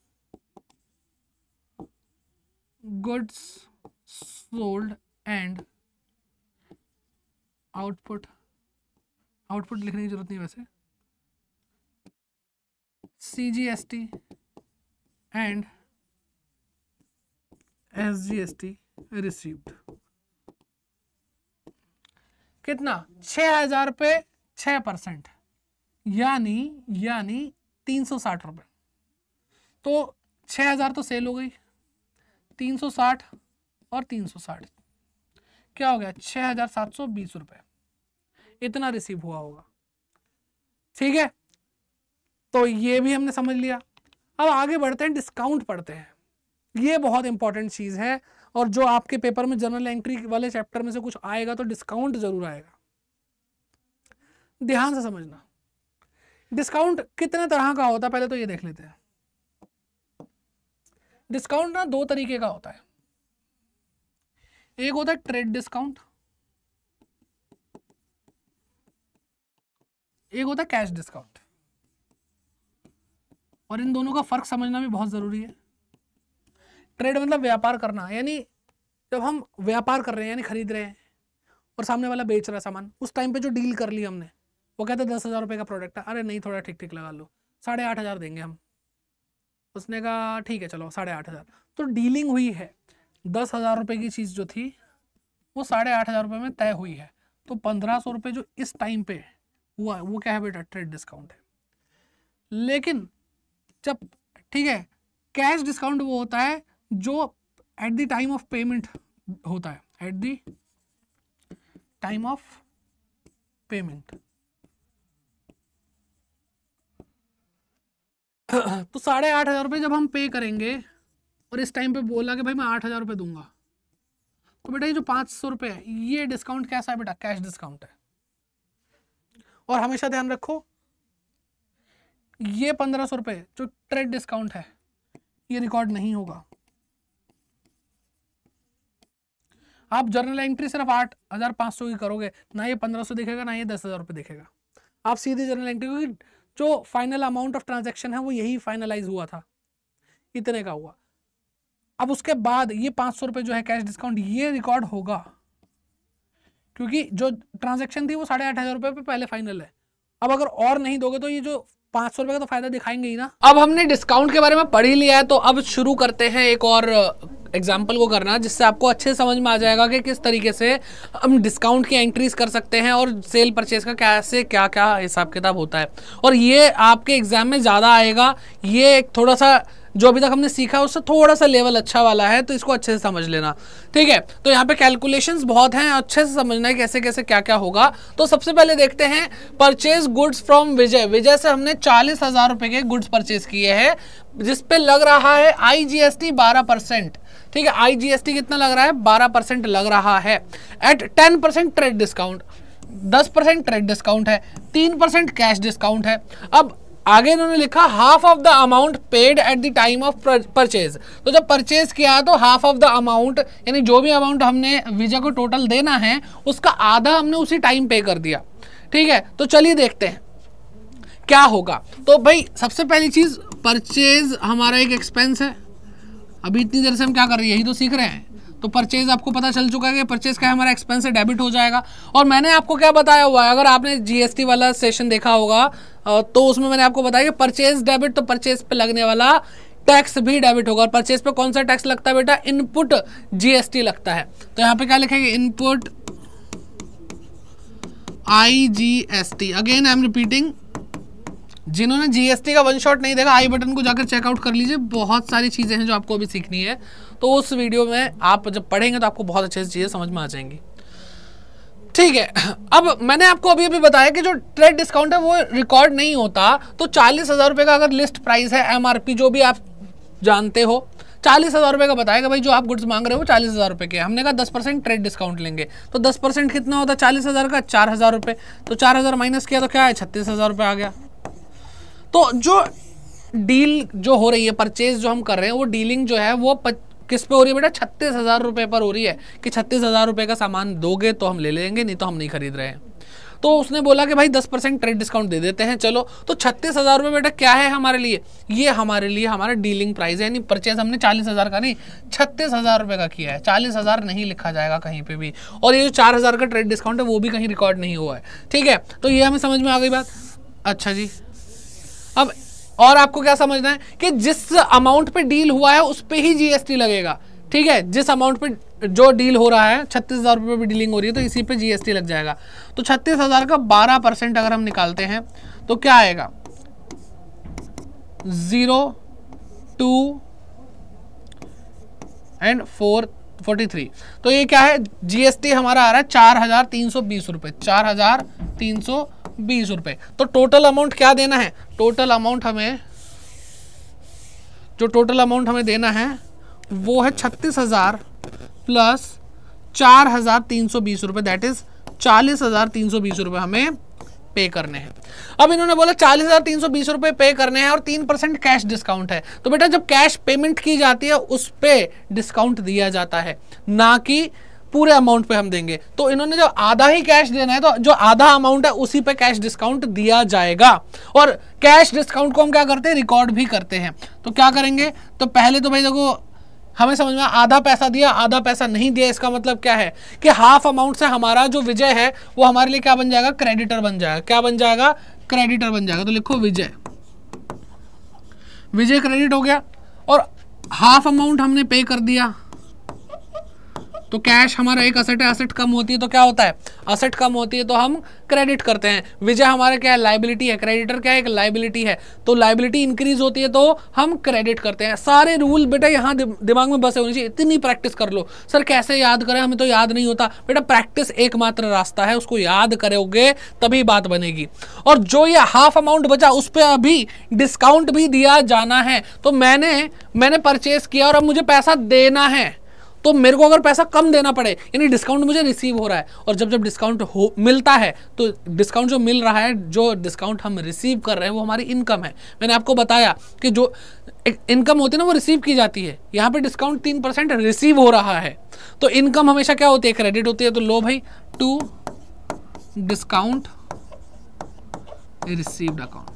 goods sold and output output लिखने की जरूरत नहीं वैसे C G S T and S G S T received कितना छ हजार रुपये छ परसेंट यानी यानी तीन सौ साठ रुपये तो छः हज़ार तो सेल हो गई तीन सौ साठ और तीन सौ साठ क्या हो गया छः हज़ार सात सौ बीस रुपये इतना रिसीव हुआ होगा ठीक है तो ये भी हमने समझ लिया अब आगे बढ़ते हैं डिस्काउंट पढ़ते हैं ये बहुत इंपॉर्टेंट चीज़ है और जो आपके पेपर में जर्नल एंट्री वाले चैप्टर में से कुछ आएगा तो डिस्काउंट जरूर आएगा ध्यान से समझना डिस्काउंट कितने तरह का होता है पहले तो ये देख लेते हैं डिस्काउंट ना दो तरीके का होता है एक होता है ट्रेड डिस्काउंट एक होता है कैश डिस्काउंट और इन दोनों का फर्क समझना भी बहुत ज़रूरी है ट्रेड मतलब व्यापार करना यानी जब हम व्यापार कर रहे हैं यानी खरीद रहे हैं और सामने वाला बेच रहा है सामान उस टाइम पे जो डील कर ली हमने वो कहता है दस हज़ार रुपये का प्रोडक्ट है अरे नहीं थोड़ा ठीक ठीक लगा लो साढ़े आठ हज़ार देंगे हम उसने कहा ठीक है चलो साढ़े आठ हज़ार तो डीलिंग हुई है दस हज़ार रुपये की चीज़ जो थी वो साढ़े आठ हज़ार रुपये में तय हुई है तो पंद्रह सौ रुपये जो इस टाइम पे हुआ है वो क्या है बेटा ट्रेड डिस्काउंट है लेकिन जब ठीक है कैश डिस्काउंट वो होता है जो at the time of payment होता है at the time of payment तो साढ़े आठ हज़ार रुपये जब हम पे करेंगे और इस टाइम पे बोला कि भाई मैं आठ हज़ार रुपये दूंगा तो बेटा ये जो पाँच सौ रुपये है ये डिस्काउंट कैसा है बेटा कैश डिस्काउंट है और हमेशा ध्यान रखो ये पंद्रह सौ रुपये जो ट्रेड डिस्काउंट है ये रिकॉर्ड नहीं होगा आप जर्नल एंट्री सिर्फ आठ हज़ार पाँच सौ की करोगे ना ये पंद्रह सौ दिखेगा ना ये दस हज़ार रुपये दिखेगा आप सीधे जर्नल एंट्री क्योंकि जो फाइनल अमाउंट ऑफ ट्रांजेक्शन है वो यही फाइनलाइज हुआ था इतने का हुआ अब उसके बाद ये पाँच सौ रुपये जो है कैश डिस्काउंट ये रिकॉर्ड होगा क्योंकि जो ट्रांजेक्शन थी वो साढ़े आठ हज़ार रुपये पे पहले फाइनल है अब अगर और नहीं दोगे तो ये जो पाँच सौ रुपये का तो फायदा दिखाएंगे ही ना अब हमने डिस्काउंट के बारे में पढ़ ही लिया है तो अब शुरू करते हैं एक और एग्जाम्पल को करना जिससे आपको अच्छे समझ में आ जाएगा कि किस तरीके से हम डिस्काउंट की एंट्रीज कर सकते हैं और सेल परचेज का कैसे क्या क्या हिसाब किताब होता है और ये आपके एग्जाम में ज़्यादा आएगा ये एक थोड़ा सा जो अभी तक हमने सीखा उससे थोड़ा सा लेवल अच्छा वाला है तो इसको अच्छे से समझ लेना ठीक है तो यहाँ पे कैलकुलेशंस बहुत हैं अच्छे से समझना है कैसे कैसे क्या क्या होगा तो सबसे पहले देखते हैं purchase goods from Vijay Vijay से हमने चालीस हज़ार रुपये के गुड्स परचेज किए हैं जिस पे लग रहा है आई जी एस टी बारह परसेंट ठीक है आईजीएसटी कितना लग रहा है बारह परसेंट लग रहा है at ten percent trade discount दस परसेंट ट्रेड डिस्काउंट है तीन परसेंट कैश डिस्काउंट है अब आगे इन्होंने लिखा half of the amount paid at the time of purchase तो जब परचेज किया तो हाफ ऑफ द अमाउंट यानी जो भी अमाउंट हमने वीजा को टोटल देना है उसका आधा हमने उसी टाइम पे कर दिया ठीक है तो चलिए देखते हैं क्या होगा तो भाई सबसे पहली चीज़ परचेज हमारा एक एक्सपेंस है अभी इतनी देर से हम क्या कर रहे हैं यही तो सीख रहे हैं तो परचेज आपको पता चल चुका है कि परचेज का हमारा एक्सपेंस डेबिट हो जाएगा और मैंने आपको क्या बताया हुआ है अगर आपने जीएसटी वाला सेशन देखा होगा तो उसमें मैंने आपको बताया कि परचेज डेबिट तो परचेज पे लगने वाला टैक्स भी डेबिट होगा और परचेज पे कौन सा टैक्स लगता है बेटा इनपुट जीएसटी लगता है तो यहाँ पे क्या लिखेंगे input I G S T again I am repeating जिन्होंने जीएसटी का वन शॉट नहीं देखा आई बटन को जाकर चेकआउट कर लीजिए बहुत सारी चीज़ें हैं जो आपको अभी सीखनी है तो उस वीडियो में आप जब पढ़ेंगे तो आपको बहुत अच्छे से चीज़ें समझ में आ जाएंगी ठीक है अब मैंने आपको अभी अभी बताया कि जो ट्रेड डिस्काउंट है वो रिकॉर्ड नहीं होता तो चालीस हज़ार रुपये का अगर लिस्ट प्राइस है एमआरपी जो भी आप जानते हो चालीस हज़ार रुपये का बताएगा भाई जो आप गुड्स मांग रहे हो चालीस हज़ार रुपये के हमने कहा दस परसेंट ट्रेड डिस्काउंट लेंगे तो दस परसेंट कितना होता है चालीस हज़ार का चार हज़ार रुपये तो चार हज़ार माइनस किया तो क्या है छत्तीस हज़ार रुपये आ गया तो जो डील जो हो रही है परचेज जो हम कर रहे हैं वो डीलिंग जो है वो पच, किस पे हो रही है बेटा छत्तीस हज़ार रुपये पर हो रही है कि छत्तीस हज़ार रुपये का सामान दोगे तो हम ले लेंगे नहीं तो हम नहीं खरीद रहे हैं तो उसने बोला कि भाई दस परसेंट ट्रेड डिस्काउंट दे देते हैं चलो तो छत्तीस हज़ार रुपये बेटा क्या है हमारे लिए ये हमारे लिए हमारा डीलिंग प्राइस है यानी परचेज हमने चालीस हज़ार का नहीं छत्तीस हज़ार रुपये का किया है चालीस हज़ार नहीं लिखा जाएगा कहीं पे भी और ये जो चार हज़ार का ट्रेड डिस्काउंट है वो भी कहीं रिकॉर्ड नहीं हुआ है ठीक है तो ये हमें समझ में आ गई बात अच्छा जी अब और आपको क्या समझना है कि जिस अमाउंट पे डील हुआ है उस पर ही जीएसटी लगेगा ठीक है जिस अमाउंट पे जो डील हो रहा है छत्तीस हज़ार रुपये पर डीलिंग हो रही है तो इसी पे जीएसटी लग जाएगा तो छत्तीस हज़ार का बारह परसेंट अगर हम निकालते हैं तो क्या आएगा zero two and four forty three तो ये क्या है जीएसटी हमारा आ रहा है चार हज़ार तीन सौ बीस रुपये चार हज़ार तीन सौ बीस रुपए तो टोटल अमाउंट क्या देना है टोटल अमाउंट हमें जो टोटल अमाउंट हमें देना है वो है छत्तीस हज़ार प्लस चार हज़ार तीन सौ बीस रुपए दैट इज़ चालीस हज़ार तीन सौ बीस रुपए हमें पे करने हैं अब इन्होंने बोला चालीस हज़ार तीन सौ बीस रुपए पे करने हैं और तीन परसेंट कैश डिस्काउंट है तो बेटा जब कैश पेमेंट की जाती है उस पर डिस्काउंट दिया जाता है ना कि पूरे अमाउंट पे हम देंगे तो इन्होंने जो आधा ही कैश देना है तो जो आधा अमाउंट है उसी पे कैश डिस्काउंट दिया जाएगा और कैश डिस्काउंट को हम क्या करते हैं रिकॉर्ड भी करते हैं तो क्या करेंगे तो पहले तो भाई देखो हमें समझ में आधा पैसा दिया आधा पैसा नहीं दिया इसका मतलब क्या है कि हाफ अमाउंट से हमारा जो विजय है वो हमारे लिए क्या बन जाएगा क्रेडिटर बन जाएगा क्या बन जाएगा क्रेडिटर बन जाएगा तो लिखो विजय विजय क्रेडिट हो गया और हाफ अमाउंट हमने पे कर दिया तो कैश हमारा एक असेट है असेट कम होती है तो क्या होता है असेट कम होती है तो हम क्रेडिट करते हैं विजय हमारा क्या है लाइबिलिटी है क्रेडिटर क्या है एक लाइबिलिटी है तो लाइबिलिटी इंक्रीज होती है तो हम क्रेडिट करते हैं सारे रूल बेटा यहाँ दिमाग में बसे होने चाहिए इतनी प्रैक्टिस कर लो सर कैसे याद करें हमें तो याद नहीं होता बेटा प्रैक्टिस एकमात्र रास्ता है उसको याद करोगे तभी बात बनेगी और जो ये हाफ अमाउंट बचा उस पर अभी डिस्काउंट भी दिया जाना है तो मैंने मैंने परचेस किया और अब मुझे पैसा देना है तो मेरे को अगर पैसा कम देना पड़े यानी डिस्काउंट मुझे रिसीव हो रहा है और जब जब डिस्काउंट हो मिलता है तो डिस्काउंट जो मिल रहा है जो डिस्काउंट हम रिसीव कर रहे हैं वो हमारी इनकम है मैंने आपको बताया कि जो इनकम होती है ना वो रिसीव की जाती है यहाँ पर डिस्काउंट तीन परसेंट रिसीव हो रहा है तो इनकम हमेशा क्या होती है क्रेडिट होती है तो लो भाई टू डिस्काउंट रिसीव्ड अकाउंट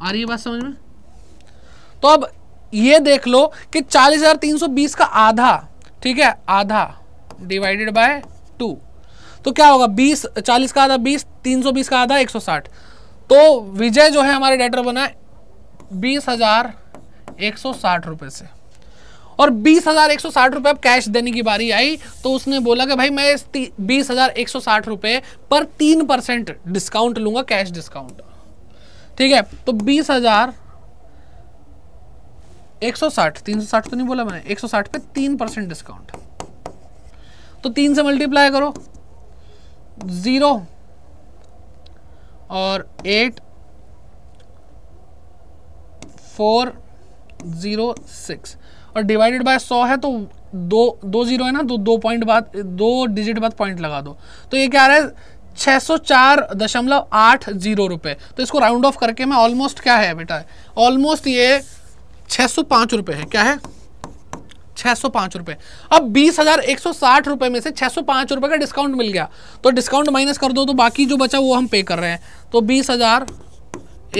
आ रही है बात समझ में तो अब ये देख लो कि 40,320 का आधा ठीक है आधा डिवाइडेड बाय टू तो क्या होगा 20 40 का आधा 20 320 का आधा 160 तो विजय जो है हमारे डेटर बना बीस हजार एक सौ साठ से और बीस हजार एक सौ साठ रुपये अब कैश देने की बारी आई तो उसने बोला कि भाई मैं बीस हजार एक सौ साठ रुपये पर तीन परसेंट डिस्काउंट लूंगा कैश डिस्काउंट ठीक है तो बीस हजार 160 तो नहीं बोला मैंने 160 पे तीन परसेंट डिस्काउंट तो तीन से मल्टीप्लाई करो ज़ीरो और एट फोर ज़ीरो सिक्स और डिवाइडेड बाय सौ है तो दो दो जीरो है ना तो दो पॉइंट बाद दो डिजिट बाद पॉइंट लगा दो तो ये क्या आ रहा है छः सौ चार दशमलव आठ जीरो रुपये तो इसको राउंड ऑफ करके मैं ऑलमोस्ट क्या है बेटा ऑलमोस्ट ये छह सौ पांच रुपए है क्या है छह सौ पांच रुपए अब बीस हजार एक सौ साठ रुपए में से छह सौ पांच रुपए का डिस्काउंट मिल गया तो डिस्काउंट माइनस कर दो तो बाकी जो बचा वो हम पे कर रहे हैं तो बीस हजार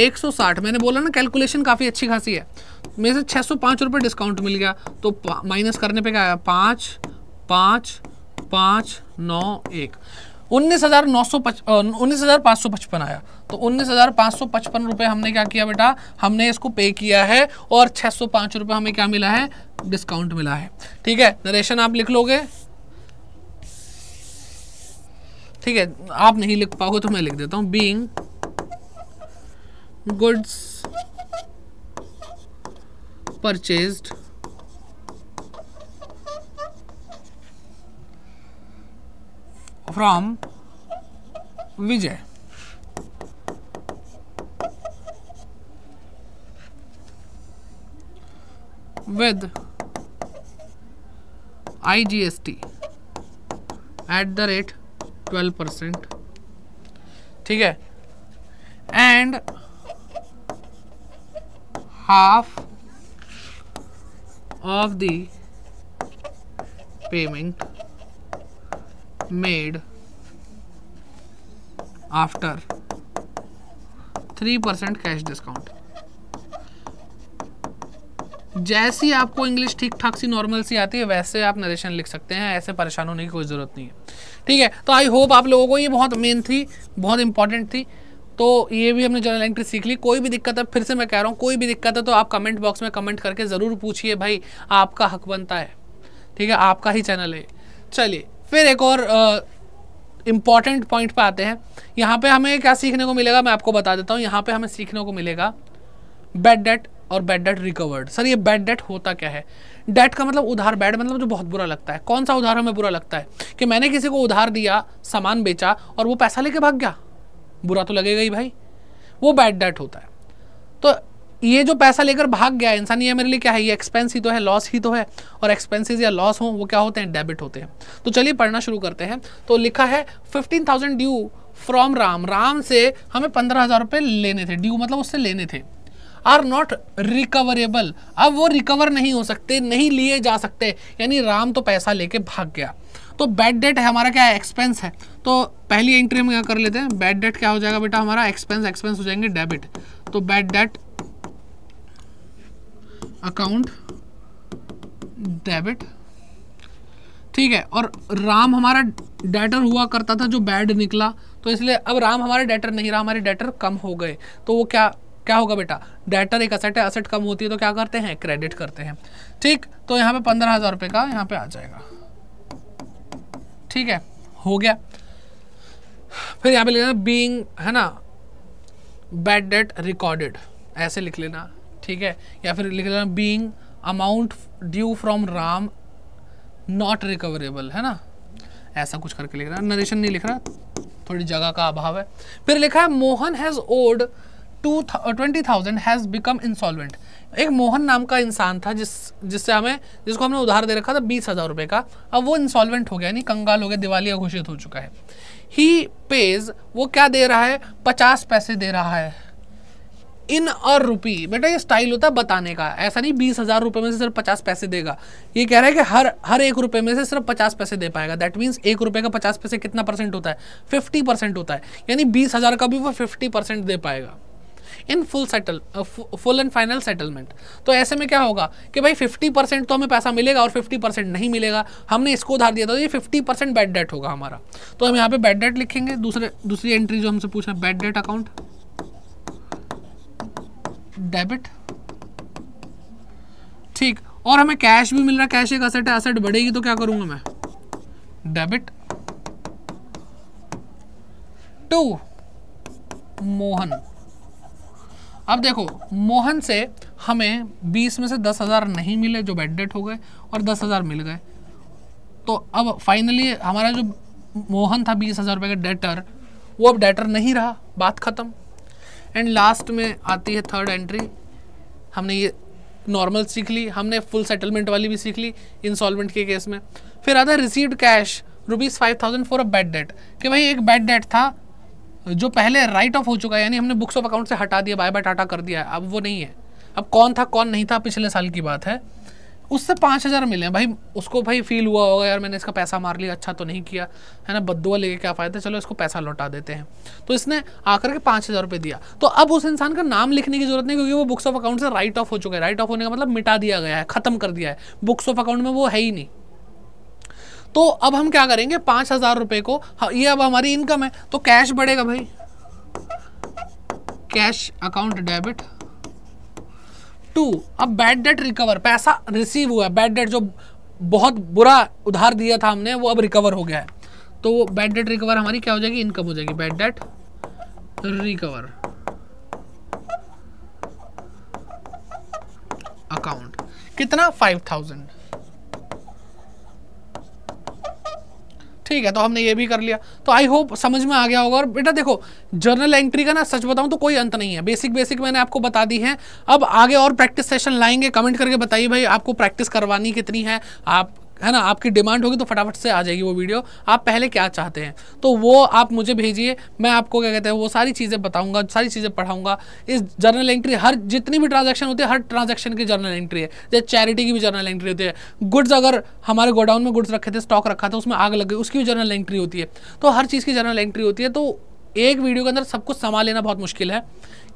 एक सौ साठ मैंने बोला ना कैलकुलेशन काफ़ी अच्छी खासी है मेरे से छः सौ पांच रुपए डिस्काउंट मिल गया तो माइनस करने पे क्या आया पाँच पाँच पाँच नौ एक उन्नीस हज़ार नौ सौ उन्नीस हज़ार सौ पचपन आया तो उन्नीस हज़ार सौ पचपन हमने क्या किया बेटा हमने इसको पे किया है और छह सौ हमें क्या मिला है डिस्काउंट मिला है ठीक है नरेशन आप लिख लोगे ठीक है आप नहीं लिख पाओगे तो मैं लिख देता हूं being goods purchased from Vijay with IGST at the rate 12 percent ठीक है and half of the payment made after 3% cash discount जैसी आपको इंग्लिश ठीक ठाक सी नॉर्मल सी आती है वैसे आप नरेशन लिख सकते हैं ऐसे परेशान होने की कोई ज़रूरत नहीं है ठीक है तो आई होप आप लोगों को ये बहुत मेन थी बहुत इंपॉर्टेंट थी तो ये भी हमने जनरल एंट्री सीख ली कोई भी दिक्कत है फिर से मैं कह रहा हूँ कोई भी दिक्कत है तो आप कमेंट बॉक्स में कमेंट करके ज़रूर पूछिए भाई आपका हक बनता है ठीक है आपका ही चैनल है चलिए फिर एक और इम्पॉर्टेंट पॉइंट पर आते हैं यहाँ पे हमें क्या सीखने को मिलेगा मैं आपको बता देता हूँ यहाँ पे हमें सीखने को मिलेगा बेड डेट और बेड डेट रिकवर्ड सर ये बेड डेट होता क्या है डेट का मतलब उधार बैड मतलब जो बहुत बुरा लगता है कौन सा उधार हमें बुरा लगता है कि मैंने किसी को उधार दिया सामान बेचा और वो पैसा लेके भाग गया बुरा तो लगेगा ही भाई वो बैड डेट होता है तो ये जो पैसा लेकर भाग गया इंसान ये मेरे लिए क्या है ये एक्सपेंस ही तो है लॉस ही तो है और एक्सपेंसेस या लॉस हो वो क्या होते हैं डेबिट होते हैं तो चलिए पढ़ना शुरू करते हैं तो लिखा है fifteen thousand due from Ram Ram से हमें पंद्रह हज़ार रुपये लेने थे ड्यू मतलब उससे लेने थे आर नॉट रिकवरेबल अब वो रिकवर नहीं हो सकते नहीं लिए जा सकते यानी राम तो पैसा लेके भाग गया तो बैड डेट है हमारा क्या है एक्सपेंस है तो पहली एंट्री हम क्या कर लेते हैं बैड डेट क्या हो जाएगा बेटा हमारा एक्सपेंस एक्सपेंस हो जाएंगे डेबिट तो बैड डेट अकाउंट डेबिट ठीक है और राम हमारा डेटर हुआ करता था जो बैड निकला तो इसलिए अब राम हमारे डेटर नहीं रहा हमारे डेटर कम हो गए तो वो क्या क्या होगा बेटा डेटर एक असेट है असेट कम होती है तो क्या करते हैं क्रेडिट करते हैं ठीक तो यहाँ पे पंद्रह हज़ार रुपये का यहाँ पे आ जाएगा ठीक है हो गया फिर यहाँ पे लिखना बींग है ना बैड डेट रिकॉर्डेड ऐसे लिख लेना ठीक है या फिर लिख लेना being amount due from Ram not recoverable है ना ऐसा कुछ करके लिख रहा है नरेशन नहीं लिख रहा थोड़ी जगह का अभाव है फिर लिखा है Mohan has owed to twenty thousand has become insolvent एक मोहन नाम का इंसान था जिस जिससे हमें जिसको हमने उधार दे रखा था बीस हज़ार रुपये का अब वो इंसॉल्वेंट हो गया यानी कंगाल हो गया दिवालिया घोषित हो चुका है ही पेज वो क्या दे रहा है पचास पैसे दे रहा है इन अ रुपी बेटा ये स्टाइल होता है बताने का ऐसा नहीं बीस हज़ार रुपये में से सिर्फ पचास पैसे देगा ये कह रहा है कि हर हर एक रुपये में से सिर्फ पचास पैसे दे पाएगा दैट मीन्स एक रुपये का पचास पैसे कितना परसेंट होता है फिफ्टी परसेंट होता है यानी बीस हज़ार का भी वो फिफ्टी परसेंट दे पाएगा in full settle full and final settlement तो ऐसे में क्या होगा कि भाई फिफ्टी परसेंट तो हमें पैसा मिलेगा और फिफ्टी परसेंट नहीं मिलेगा हमने इसको उधार दिया था तो ये फिफ्टी परसेंट बैड डेट होगा हमारा तो हम यहाँ पे बैड डेट लिखेंगे दूसरे दूसरी एंट्री जो हमसे पूछा बैड डेट अकाउंट डेबिट ठीक और हमें कैश भी मिल रहा कैश एक असेट है असेट बढ़ेगी तो क्या करूंगा मैं डेबिट टू मोहन अब देखो मोहन से हमें 20 में से दस हज़ार नहीं मिले जो बेड डेट हो गए और दस हज़ार मिल गए तो अब फाइनली हमारा जो मोहन था बीस हज़ार रुपये का डेटर वो अब डेटर नहीं रहा बात ख़त्म एंड लास्ट में आती है थर्ड एंट्री हमने ये नॉर्मल सीख ली हमने फुल सेटलमेंट वाली भी सीख ली इंस्टॉलमेंट के केस में फिर आता है received cash rupees five thousand for a bad debt कि भाई एक बैड डेट था जो पहले राइट ऑफ हो चुका है यानी हमने बुक्स ऑफ अकाउंट से हटा दिया बाय बाय टाटा कर दिया अब वो नहीं है अब कौन था कौन नहीं था पिछले साल की बात है उससे पाँच हज़ार मिले भाई उसको भाई फील हुआ होगा यार मैंने इसका पैसा मार लिया अच्छा तो नहीं किया है ना बदुआ लेके क्या फ़ायदा चलो इसको पैसा लौटा देते हैं तो इसने आकर के पाँच हज़ार रुपये दिया तो अब उस इंसान का नाम लिखने की जरूरत नहीं क्योंकि वो बुक्स ऑफ अकाउंट से राइट ऑफ हो चुका है राइट ऑफ होने का मतलब मिटा दिया गया है ख़त्म कर दिया है बुक्स ऑफ अकाउंट में वो है ही नहीं तो अब हम क्या करेंगे पाँच हज़ार रुपये को हाँ, ये अब हमारी इनकम है तो कैश बढ़ेगा भाई कैश अकाउंट डेबिट टू अब बैड डेट रिकवर पैसा रिसीव हुआ बैड डेट जो बहुत बुरा उधार दिया था हमने वो अब रिकवर हो गया है तो वो बैड डेट रिकवर हमारी क्या हो जाएगी इनकम हो जाएगी बैड डेट रिकवर अकाउंट कितना फाइव थाउजेंड ठीक है तो हमने ये भी कर लिया तो आई होप समझ में आ गया होगा और बेटा देखो जर्नल एंट्री का ना सच बताऊं तो कोई अंत नहीं है बेसिक बेसिक मैंने आपको बता दी है अब आगे और प्रैक्टिस सेशन लाएंगे कमेंट करके बताइए भाई आपको प्रैक्टिस करवानी कितनी है आप है ना आपकी डिमांड होगी तो फटाफट से आ जाएगी वो वीडियो आप पहले क्या चाहते हैं तो वो आप मुझे भेजिए मैं आपको क्या कहते हैं वो सारी चीज़ें बताऊंगा सारी चीज़ें पढ़ाऊंगा इस जर्नल एंट्री हर जितनी भी ट्रांजेक्शन होती है हर ट्रांजेक्शन की जर्नल एंट्री है जैसे चैरिटी की भी जर्नल एंट्री होती है गुड्स अगर हमारे गोडाउन में गुड्स रखे थे स्टॉक रखा था उसमें आग लग गई उसकी भी जर्नल एंट्री होती है तो हर चीज़ की जर्नल एंट्री होती है तो एक वीडियो के अंदर सब कुछ संभाल लेना बहुत मुश्किल है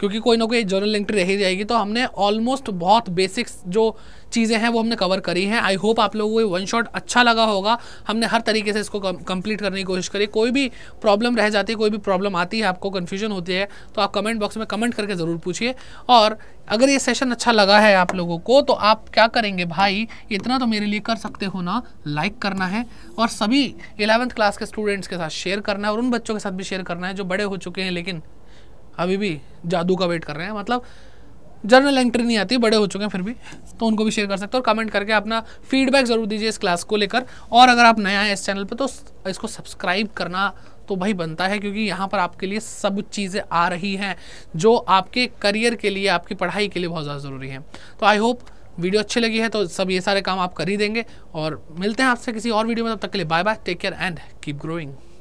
क्योंकि कोई ना कोई जर्नल एंट्री तो रह जाएगी तो हमने ऑलमोस्ट बहुत बेसिक्स जो चीज़ें हैं वो हमने कवर करी हैं आई होप आप लोगों को वन शॉट अच्छा लगा होगा हमने हर तरीके से इसको कंप्लीट करने की कोशिश करी कोई भी प्रॉब्लम रह जाती है कोई भी प्रॉब्लम आती है आपको कन्फ्यूजन होती है तो आप कमेंट बॉक्स में कमेंट करके ज़रूर पूछिए और अगर ये सेशन अच्छा लगा है आप लोगों को तो आप क्या करेंगे भाई इतना तो मेरे लिए कर सकते हो ना लाइक करना है और सभी इलेवंथ क्लास के स्टूडेंट्स के साथ शेयर करना है और उन बच्चों के साथ भी शेयर करना है जो बड़े हो चुके हैं लेकिन अभी भी जादू का वेट कर रहे हैं मतलब जर्नल एंट्री नहीं आती बड़े हो चुके हैं फिर भी तो उनको भी शेयर कर सकते हो और कमेंट करके अपना फीडबैक ज़रूर दीजिए इस क्लास को लेकर और अगर आप नया हैं इस चैनल पर तो इसको सब्सक्राइब करना तो भाई बनता है क्योंकि यहाँ पर आपके लिए सब चीज़ें आ रही हैं जो आपके करियर के लिए आपकी पढ़ाई के लिए बहुत ज़्यादा ज़रूरी है तो आई होप वीडियो अच्छी लगी है तो सब ये सारे काम आप कर ही देंगे और मिलते हैं आपसे किसी और वीडियो में तब तक के लिए bye bye take care and keep growing